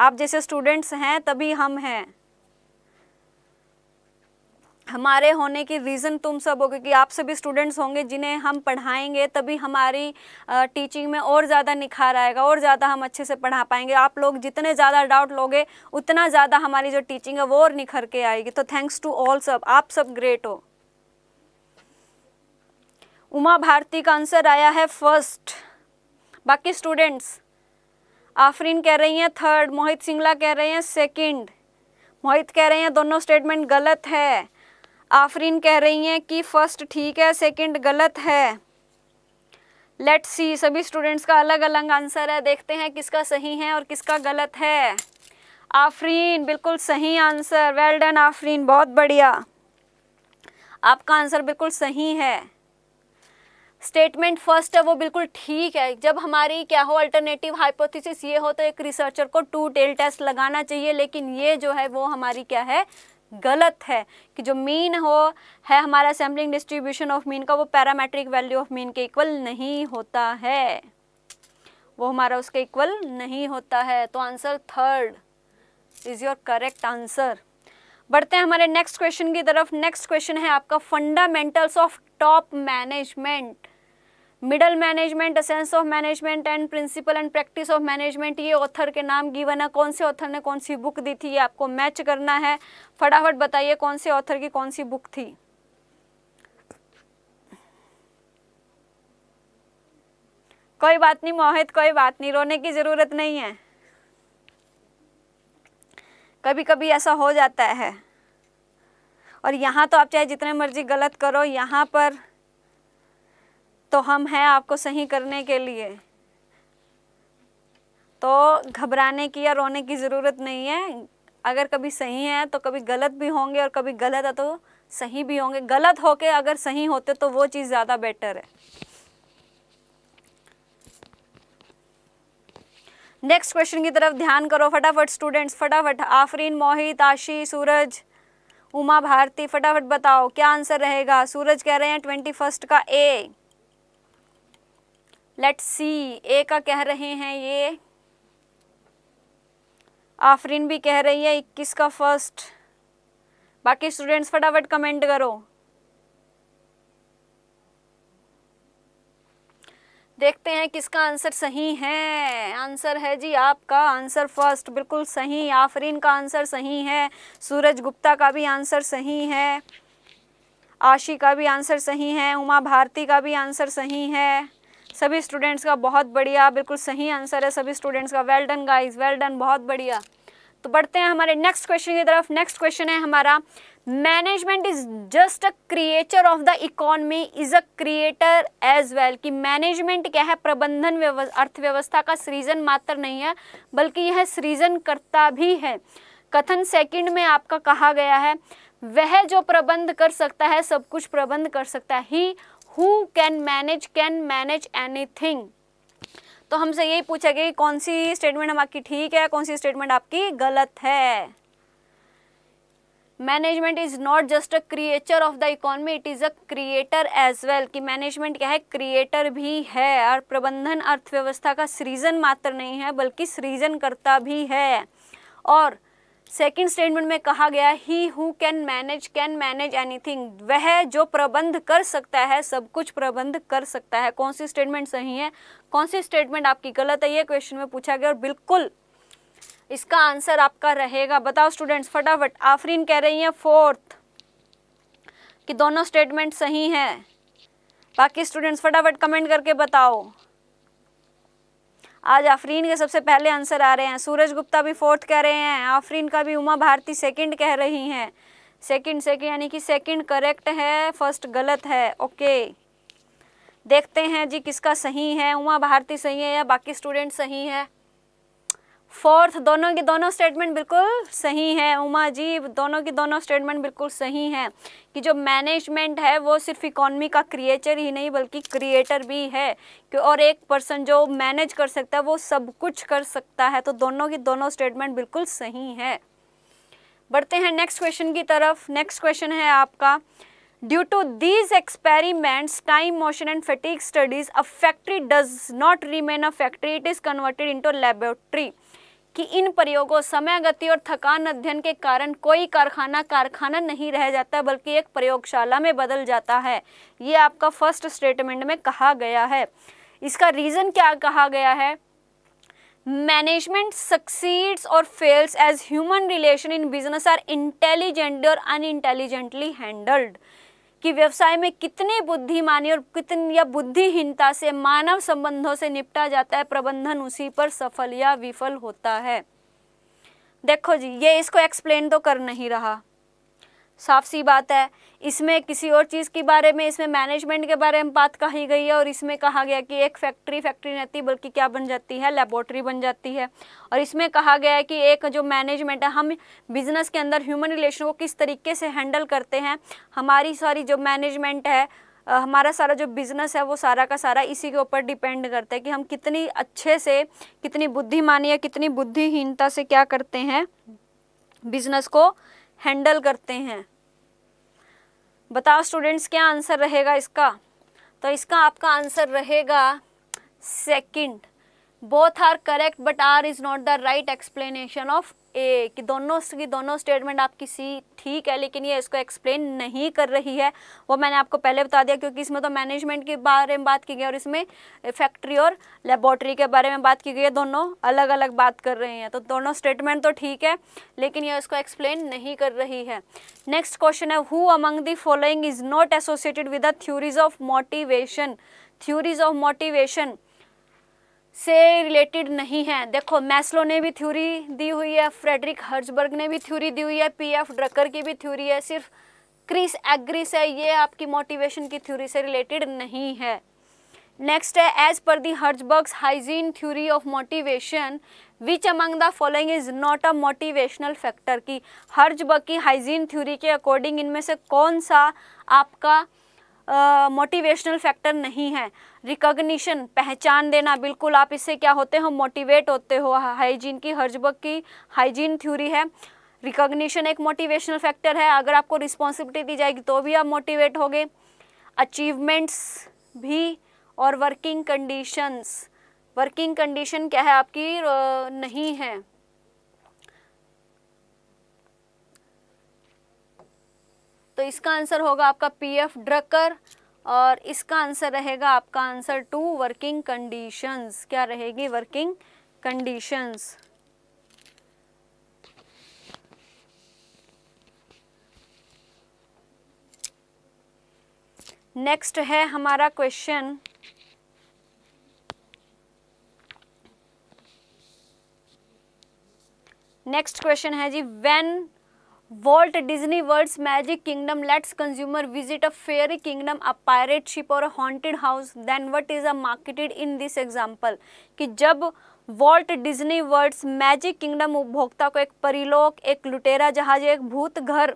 आप जैसे स्टूडेंट्स हैं तभी हम हैं हमारे होने की रीज़न तुम सब हो क्योंकि आप सभी स्टूडेंट्स होंगे जिन्हें हम पढ़ाएंगे तभी हमारी टीचिंग में और ज़्यादा निखार आएगा और ज़्यादा हम अच्छे से पढ़ा पाएंगे आप लोग जितने ज़्यादा डाउट लोगे उतना ज़्यादा हमारी जो टीचिंग है वो और निखर के आएगी तो थैंक्स टू ऑल सब आप सब ग्रेट हो उमा भारती का आंसर आया है फर्स्ट बाकी स्टूडेंट्स आफरीन कह रही हैं थर्ड मोहित सिंगला कह रहे हैं सेकंड मोहित कह रहे हैं दोनों स्टेटमेंट गलत है आफरीन कह रही हैं कि फर्स्ट ठीक है सेकंड गलत है लेट सी सभी स्टूडेंट्स का अलग अलग आंसर है देखते हैं किसका सही है और किसका गलत है आफरीन बिल्कुल सही आंसर वेल डन आफरीन बहुत बढ़िया आपका आंसर बिल्कुल सही है स्टेटमेंट फर्स्ट है वो बिल्कुल ठीक है जब हमारी क्या हो अल्टरनेटिव हाइपोथेसिस ये हो तो एक रिसर्चर को टू टेल टेस्ट लगाना चाहिए लेकिन ये जो है वो हमारी क्या है गलत है कि जो मीन हो है हमारा सैम्पलिंग डिस्ट्रीब्यूशन ऑफ मीन का वो पैरामेट्रिक वैल्यू ऑफ मीन के इक्वल नहीं होता है वो हमारा उसके इक्वल नहीं होता है तो answer third is your correct answer बढ़ते हैं हमारे नेक्स्ट क्वेश्चन की तरफ नेक्स्ट क्वेश्चन है आपका fundamentals of top management middle management essence of management and principle and practice of management ये ऑथर के नाम गिवन है कौन से ऑथर ने कौन सी बुक दी थी ये आपको मैच करना है फटाफट बताइए कौन से ऑथर की कौन सी बुक थी कोई बात नहीं मोहित कोई बात नहीं रोने की ज़रूरत नहीं है कभी कभी ऐसा हो जाता है और यहाँ तो आप चाहे जितने मर्जी गलत करो यहाँ पर तो हम हैं आपको सही करने के लिए तो घबराने की या रोने की ज़रूरत नहीं है अगर कभी सही है तो कभी गलत भी होंगे और कभी गलत है तो सही भी होंगे गलत होके अगर सही होते तो वो चीज़ ज़्यादा बेटर है नेक्स्ट क्वेश्चन की तरफ ध्यान करो फटाफट स्टूडेंट्स फटाफट आफरीन मोहित आशी सूरज उमा भारती फटाफट बताओ क्या आंसर रहेगा सूरज कह रहे हैं ट्वेंटी फर्स्ट का ए लेट सी ए का कह रहे हैं ये आफरीन भी कह रही है इक्कीस का फर्स्ट बाकी स्टूडेंट्स फटाफट कमेंट करो देखते हैं किसका आंसर सही है आंसर है जी आपका आंसर फर्स्ट बिल्कुल सही आफरीन का आंसर सही है सूरज गुप्ता का भी आंसर सही है आशी का भी आंसर सही है उमा भारती का भी आंसर सही है सभी स्टूडेंट्स का बहुत बढ़िया बिल्कुल सही आंसर है सभी स्टूडेंट्स का well done guys well done बहुत बढ़िया तो बढ़ते हैं हमारे नेक्स्ट क्वेश्चन की तरफ नेक्स्ट क्वेश्चन है हमारा management is just a creator of the economy is a creator as well कि मैनेजमेंट क्या है प्रबंधन अर्थव्यवस्था का सृजन मात्र नहीं है बल्कि यह सृजन करता भी है कथन सेकंड में आपका कहा गया है वह जो प्रबंध कर सकता है सब कुछ प्रबंध कर सकता है he who can manage can manage anything तो हमसे यही पूछा गया कि कौन सी स्टेटमेंट हम आपकी ठीक है कौन सी स्टेटमेंट आपकी गलत है management is not just a creature of the economy it is a creator as well कि मैनेजमेंट क्या है क्रिएटर भी है और प्रबंधन अर्थव्यवस्था का सृजन मात्र नहीं है बल्कि सृजनकर्ता भी है और सेकेंड स्टेटमेंट में कहा गया he who can manage can manage anything वह जो प्रबंध कर सकता है सब कुछ प्रबंध कर सकता है कौन सी स्टेटमेंट सही है कौन सी स्टेटमेंट आपकी गलत है ये क्वेश्चन में पूछा गया और बिल्कुल इसका आंसर आपका रहेगा बताओ स्टूडेंट्स फटाफट आफरीन कह रही हैं फोर्थ कि दोनों स्टेटमेंट सही हैं बाकी स्टूडेंट्स फटाफट कमेंट करके बताओ आज आफरीन के सबसे पहले आंसर आ रहे हैं सूरज गुप्ता भी फोर्थ कह रहे हैं आफरीन का भी उमा भारती सेकंड कह रही हैं सेकंड सेकंड यानी कि सेकंड करेक्ट है फर्स्ट गलत है ओके देखते हैं जी किसका सही है उमा भारती सही है या बाकी स्टूडेंट सही है फोर्थ दोनों की दोनों स्टेटमेंट बिल्कुल सही हैं उमा जी दोनों की दोनों स्टेटमेंट बिल्कुल सही हैं कि जो मैनेजमेंट है वो सिर्फ इकोनॉमी का क्रिएचर ही नहीं बल्कि क्रिएटर भी है कि और एक पर्सन जो मैनेज कर सकता है वो सब कुछ कर सकता है तो दोनों की दोनों स्टेटमेंट बिल्कुल सही है बढ़ते हैं नेक्स्ट क्वेश्चन की तरफ नेक्स्ट क्वेश्चन है आपका due to these experiments time motion and fatigue studies a factory does not remain a factory it is converted into laboratory कि इन प्रयोगों समय गति और थकान अध्ययन के कारण कोई कारखाना कारखाना नहीं रह जाता बल्कि एक प्रयोगशाला में बदल जाता है ये आपका फर्स्ट स्टेटमेंट में कहा गया है इसका रीज़न क्या कहा गया है मैनेजमेंट सक्सीड्स और fails as human relation in business are intelligent और अन इंटेलिजेंटली हैंडल्ड कि व्यवसाय में कितनी बुद्धिमानी और कितनी या बुद्धिहीनता से मानव संबंधों से निपटा जाता है प्रबंधन उसी पर सफल या विफल होता है देखो जी ये इसको एक्सप्लेन तो कर नहीं रहा साफ सी बात है इसमें किसी और चीज़ के बारे में इसमें मैनेजमेंट के बारे में बात कही गई है और इसमें कहा गया कि एक फैक्ट्री फैक्ट्री नहीं रहती बल्कि क्या बन जाती है लेबोरेटरी बन जाती है और इसमें कहा गया है कि एक जो मैनेजमेंट है हम बिज़नेस के अंदर ह्यूमन रिलेशन को किस तरीके से हैंडल करते हैं हमारी सारी जो मैनेजमेंट है हमारा सारा जो बिज़नेस है वो सारा का सारा इसी के ऊपर डिपेंड करता है कि हम कितनी अच्छे से कितनी बुद्धिमानी या कितनी बुद्धिहीनता से क्या करते हैं बिज़नेस को हैंडल करते हैं बताओ स्टूडेंट्स क्या आंसर रहेगा इसका तो इसका आपका आंसर रहेगा second both are correct but R is not the right explanation of A कि दोनों की दोनों स्टेटमेंट आपकी सी ठीक है लेकिन ये इसको एक्सप्लेन नहीं कर रही है वो मैंने आपको पहले बता दिया क्योंकि इसमें तो मैनेजमेंट के बारे में बात की गई और इसमें फैक्ट्री और लेबोरेटरी के बारे में बात की गई है दोनों अलग अलग बात कर रहे हैं तो दोनों स्टेटमेंट तो ठीक है लेकिन यह इसको एक्सप्लेन नहीं कर रही है नेक्स्ट क्वेश्चन है who among the following is not associated with the theories of motivation theories of motivation से रिलेटेड नहीं है देखो मैस्लो ने भी थ्योरी दी हुई है फ्रेडरिक हर्जबर्ग ने भी थ्योरी दी हुई है पी एफ ड्रकर की भी थ्योरी है सिर्फ क्रिस एग्रिस है ये आपकी मोटिवेशन की थ्योरी से रिलेटेड नहीं है नेक्स्ट है as per the Herzberg's hygiene theory of motivation which among the following is not a motivational factor की हर्जबर्ग की हाइजीन थ्योरी के अकॉर्डिंग इनमें से कौन सा आपका मोटिवेशनल uh, फैक्टर नहीं है रिकॉग्निशन पहचान देना बिल्कुल आप इससे क्या होते हो मोटिवेट होते हो हाइजीन की हर्जबर्ग की हाइजीन थ्योरी है रिकॉग्निशन एक मोटिवेशनल फैक्टर है अगर आपको रिस्पॉन्सिबिलिटी दी जाएगी तो भी आप मोटिवेट होगे अचीवमेंट्स भी और वर्किंग कंडीशंस वर्किंग कंडीशन क्या है आपकी नहीं है तो इसका आंसर होगा आपका पीएफ एफ ड्रकर और इसका आंसर रहेगा आपका आंसर टू वर्किंग कंडीशंस क्या रहेगी वर्किंग कंडीशंस नेक्स्ट है हमारा क्वेश्चन नेक्स्ट क्वेश्चन है जी when Walt Disney World's Magic Kingdom lets consumer visit a fair kingdom a pirate ship और a haunted house then what is a marketed in this example कि जब Walt Disney World's Magic Kingdom उपभोक्ता को एक परिलोक एक लुटेरा जहाज एक भूत घर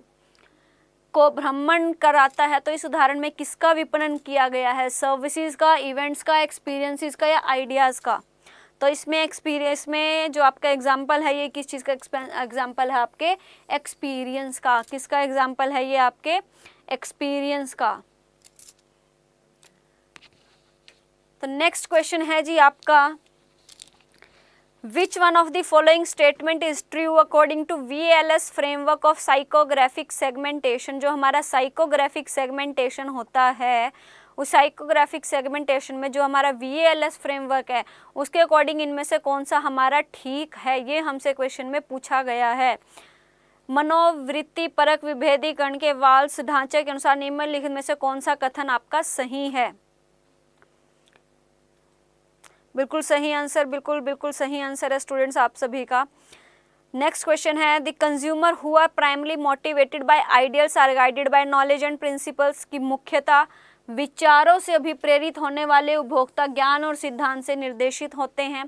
को भ्रमण कराता है तो इस उदाहरण में किसका विपणन किया गया है सर्विसेज का इवेंट्स का एक्सपीरियंसिस का या आइडियाज़ का तो इसमें एक्सपीरियंस में जो आपका एग्जाम्पल है ये किस चीज़ का एग्जाम्पल है आपके एक्सपीरियंस का किसका एग्जाम्पल है ये आपके एक्सपीरियंस का तो नेक्स्ट क्वेश्चन है जी आपका which one of the following statement is true according to VLS framework of psychographic segmentation जो हमारा psychographic segmentation होता है उस साइकोग्राफिक सेगमेंटेशन में जो हमारा वी फ्रेमवर्क है उसके अकॉर्डिंग इनमें से कौन सा हमारा ठीक है ये हमसे क्वेश्चन में पूछा गया है मनोवृत्ति परक विभेदीकरण के वाल्स ढांचे के अनुसार निम्नलिखित में से कौन सा कथन आपका सही है बिल्कुल सही आंसर बिल्कुल बिल्कुल सही आंसर है स्टूडेंट्स आप सभी का नेक्स्ट क्वेश्चन है the consumer who are primarily motivated by ideals are guided by knowledge and principles की मुख्यता विचारों से अभी प्रेरित होने वाले उपभोक्ता ज्ञान और सिद्धांत से निर्देशित होते हैं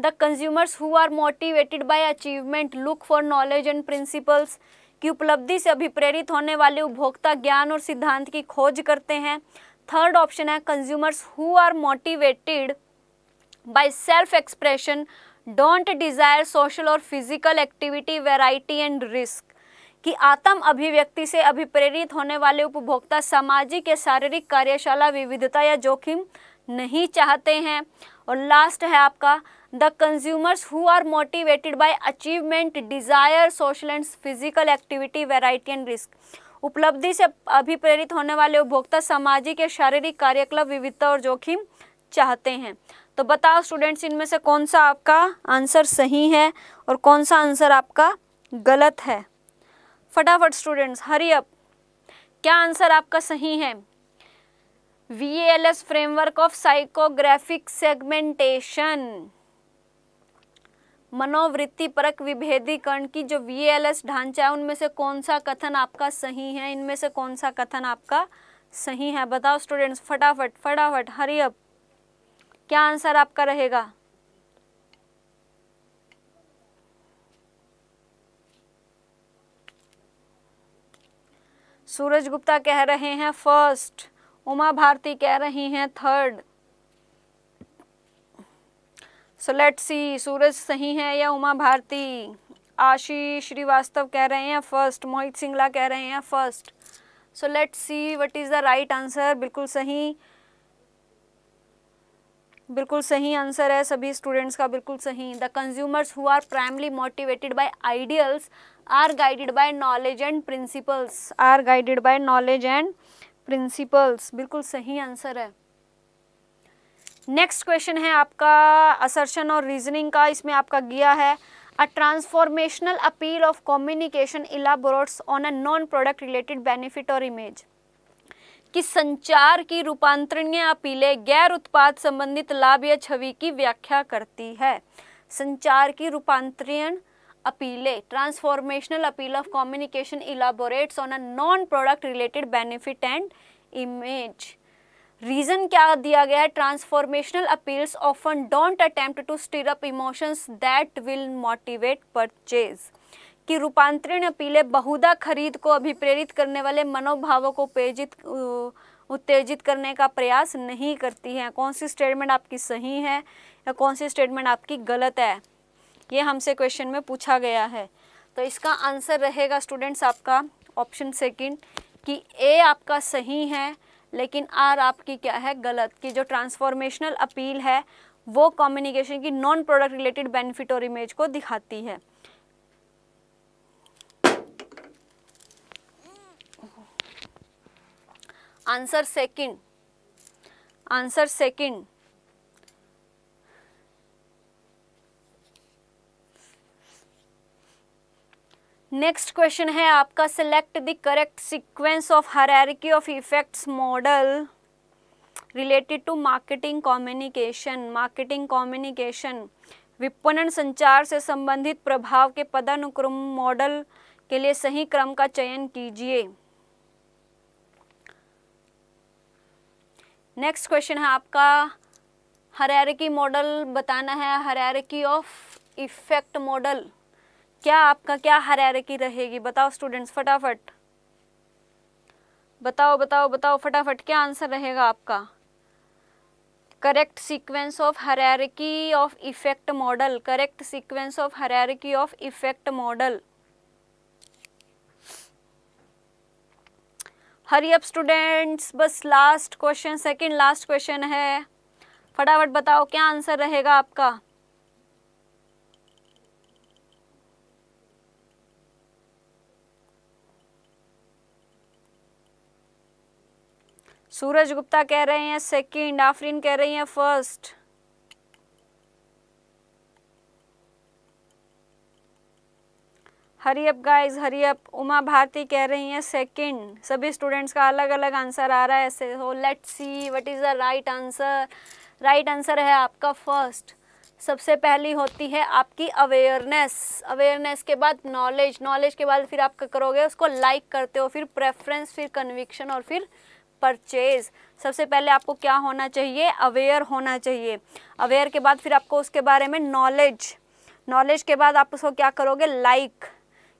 the consumers who are motivated by achievement look for knowledge and principles की उपलब्धि से अभिप्रेरित होने वाले उपभोक्ता ज्ञान और सिद्धांत की खोज करते हैं थर्ड ऑप्शन है consumers who are motivated by self expression don't desire social और physical activity variety and risk कि आत्म अभिव्यक्ति से अभिप्रेरित होने वाले उपभोक्ता सामाजिक या शारीरिक कार्यशाला विविधता या जोखिम नहीं चाहते हैं और लास्ट है आपका the consumers who are motivated by achievement desire social and physical activity variety and risk उपलब्धि से अभिप्रेरित होने वाले उपभोक्ता सामाजिक या शारीरिक कार्यकलाप विविधता और जोखिम चाहते हैं तो बताओ स्टूडेंट्स इनमें से कौन सा आपका आंसर सही है और कौन सा आंसर आपका गलत है फटाफट स्टूडेंट्स हरी अप क्या आंसर आपका सही है V L S framework of psychographic segmentation मनोवृत्ति परक विभेदीकरण की जो वी एल एस ढांचा है उनमें से कौन सा कथन आपका सही है इनमें से कौन सा कथन आपका सही है बताओ स्टूडेंट्स फटाफट फटाफट हरी अप क्या आंसर आपका रहेगा सूरज गुप्ता कह रहे हैं फर्स्ट उमा भारती कह रही हैं थर्ड सो लेट्स सी सूरज सही है या उमा भारती आशीष श्रीवास्तव कह रहे हैं फर्स्ट मोहित सिंगला कह रहे हैं first so let's see what is the right answer बिल्कुल सही बिल्कुल सही आंसर है सभी स्टूडेंट्स का बिल्कुल सही the consumers who are primarily motivated by ideals are guided by knowledge and principles are guided by knowledge and principles बिल्कुल सही आंसर है नेक्स्ट क्वेश्चन है आपका असर्शन और रीजनिंग का इसमें आपका गया है a transformational appeal of communication elaborates on a non product related benefit और इमेज कि संचार की रूपांतरणीय अपीलें गैर उत्पाद संबंधित लाभ या छवि की व्याख्या करती है संचार की रूपांतरण अपीले transformational appeal of communication elaborates on a non product related benefit and image reason क्या दिया गया है transformational appeals often don't attempt to stir up emotions that will motivate purchase कि रूपांतरण अपीलें बहुधा खरीद को अभिप्रेरित करने वाले मनोभावों को उत्तेजित उत्तेजित करने का प्रयास नहीं करती हैं कौन सी स्टेटमेंट आपकी सही है या कौन सी स्टेटमेंट आपकी गलत है ये हमसे क्वेश्चन में पूछा गया है तो इसका आंसर रहेगा स्टूडेंट्स आपका ऑप्शन सेकंड कि ए आपका सही है लेकिन आर आपकी क्या है गलत कि जो ट्रांसफॉर्मेशनल अपील है वो कम्युनिकेशन की नॉन प्रोडक्ट रिलेटेड बेनिफिट और इमेज को दिखाती है answer second answer second next question है आपका select the correct sequence of hierarchy of effects model related to marketing communication marketing communication विपणन संचार से संबंधित प्रभाव के पदानुक्रम मॉडल के लिए सही क्रम का चयन कीजिए नेक्स्ट क्वेश्चन है आपका हरारिकी मॉडल बताना है हरारिकी ऑफ इफेक्ट मॉडल क्या आपका क्या की रहेगी बताओ स्टूडेंट्स फटाफट बताओ बताओ बताओ फटाफट क्या आंसर रहेगा आपका correct sequence of hierarchy of effect model correct sequence of hierarchy of effect model hurry up students बस last question second last question है फटाफट बताओ क्या आंसर रहेगा आपका सूरज गुप्ता कह रहे हैं सेकंड आफरीन कह रही हैं first hurry up guys guys Uma Bharti कह रही हैं सेकंड सभी स्टूडेंट्स का अलग अलग आंसर आ रहा है ऐसे हो let see what is the right answer right answer है आपका फर्स्ट सबसे पहली होती है आपकी अवेयरनेस अवेयरनेस के बाद नॉलेज नॉलेज के बाद फिर आप करोगे उसको लाइक करते हो फिर प्रेफरेंस फिर कन्विक्शन और फिर परचेज सबसे पहले आपको क्या होना चाहिए अवेयर होना चाहिए अवेयर के बाद फिर आपको उसके बारे में नॉलेज नॉलेज के बाद आप उसको क्या करोगे लाइक like,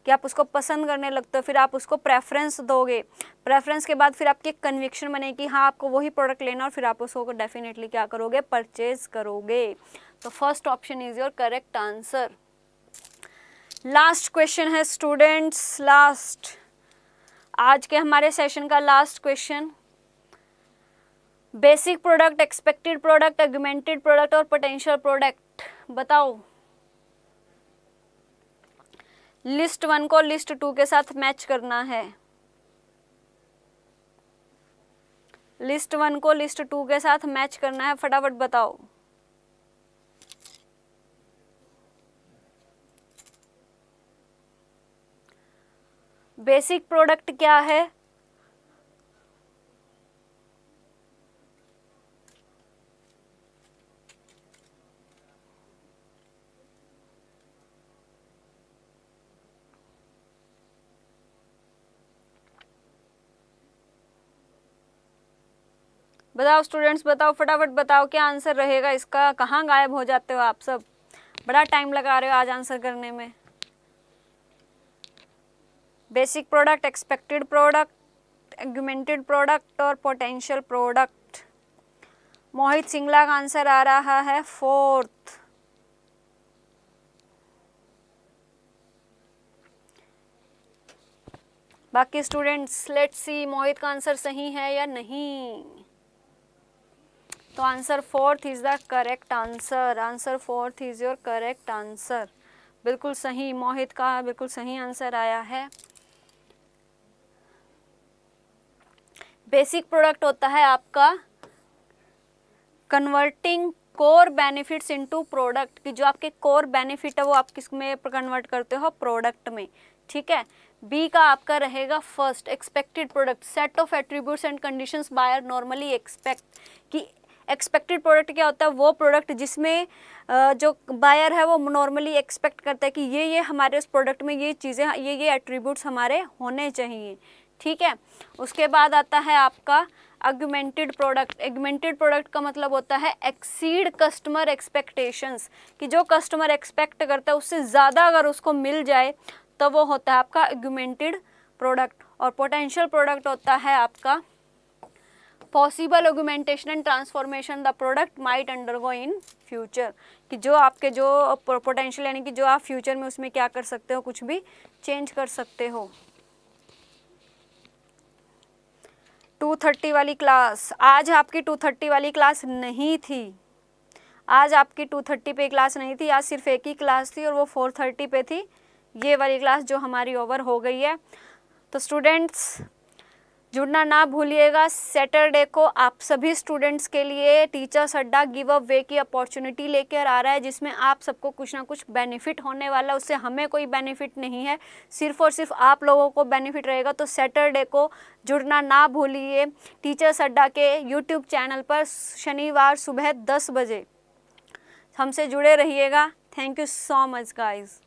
कि आप उसको पसंद करने लगते हो फिर आप उसको प्रेफरेंस दोगे प्रेफरेंस के बाद फिर आपकी कन्विक्शन बनेगी हाँ आपको वही प्रोडक्ट लेना और फिर आप उसको डेफिनेटली क्या करोगे परचेज करोगे तो first option is your correct answer last question है स्टूडेंट्स लास्ट आज के हमारे सेशन का last question basic product expected product augmented product और पोटेंशियल प्रोडक्ट बताओ लिस्ट वन को लिस्ट टू के साथ मैच करना है लिस्ट वन को लिस्ट टू के साथ मैच करना है फटाफट बताओ बेसिक प्रोडक्ट क्या है बताओ स्टूडेंट्स बताओ फटाफट बताओ क्या आंसर रहेगा इसका कहाँ गायब हो जाते हो आप सब बड़ा टाइम लगा रहे हो आज आंसर करने में basic product expected product augmented product और पोटेंशियल प्रोडक्ट मोहित सिंगला का आंसर आ रहा है फोर्थ बाकी स्टूडेंट्स लेट्स सी मोहित का आंसर सही है या नहीं तो answer fourth is the correct answer answer fourth is your correct answer बिल्कुल सही मोहित का बिल्कुल सही आंसर आया है बेसिक प्रोडक्ट होता है आपका converting core benefits into product कि जो आपके कोर बेनिफिट है वो आप किस में कन्वर्ट करते हो प्रोडक्ट में ठीक है बी का आपका रहेगा first expected product set of attributes and conditions buyer normally expect कि एक्सपेक्टेड प्रोडक्ट क्या होता है वो प्रोडक्ट जिसमें जो बायर है वो नॉर्मली एक्सपेक्ट करता है कि ये ये हमारे उस प्रोडक्ट में ये चीज़ें ये ये एट्रीब्यूट्स हमारे होने चाहिए ठीक है उसके बाद आता है आपका अगमेंटेड प्रोडक्ट एगमेंटेड प्रोडक्ट का मतलब होता है एक्सीड कस्टमर एक्सपेक्टेशंस कि जो कस्टमर एक्सपेक्ट करता है उससे ज़्यादा अगर उसको मिल जाए तो वो होता है आपका एगमेंटेड प्रोडक्ट और पोटेंशियल प्रोडक्ट होता है आपका possible augmentation and transformation the product might undergo in future कि जो आपके जो पोटेंशियल यानी कि जो आप फ्यूचर में उसमें क्या कर सकते हो कुछ भी चेंज कर सकते हो टू थर्टी वाली क्लास आज आपकी टू थर्टी वाली क्लास नहीं थी आज आपकी टू थर्टी पे क्लास नहीं थी आज सिर्फ एक ही क्लास थी और वो फोर थर्टी पे थी ये वाली क्लास जो हमारी ओवर हो गई है तो स्टूडेंट्स जुड़ना ना भूलिएगा सैटरडे को आप सभी स्टूडेंट्स के लिए टीचर्स अड्डा गिव अप वे की अपॉर्चुनिटी लेकर आ रहा है जिसमें आप सबको कुछ ना कुछ बेनिफिट होने वाला है उससे हमें कोई बेनिफिट नहीं है सिर्फ और सिर्फ आप लोगों को बेनिफिट रहेगा तो सैटरडे को जुड़ना ना भूलिए टीचर्स अड्डा के यूट्यूब चैनल पर शनिवार सुबह दस बजे हमसे जुड़े रहिएगा thank you so much guys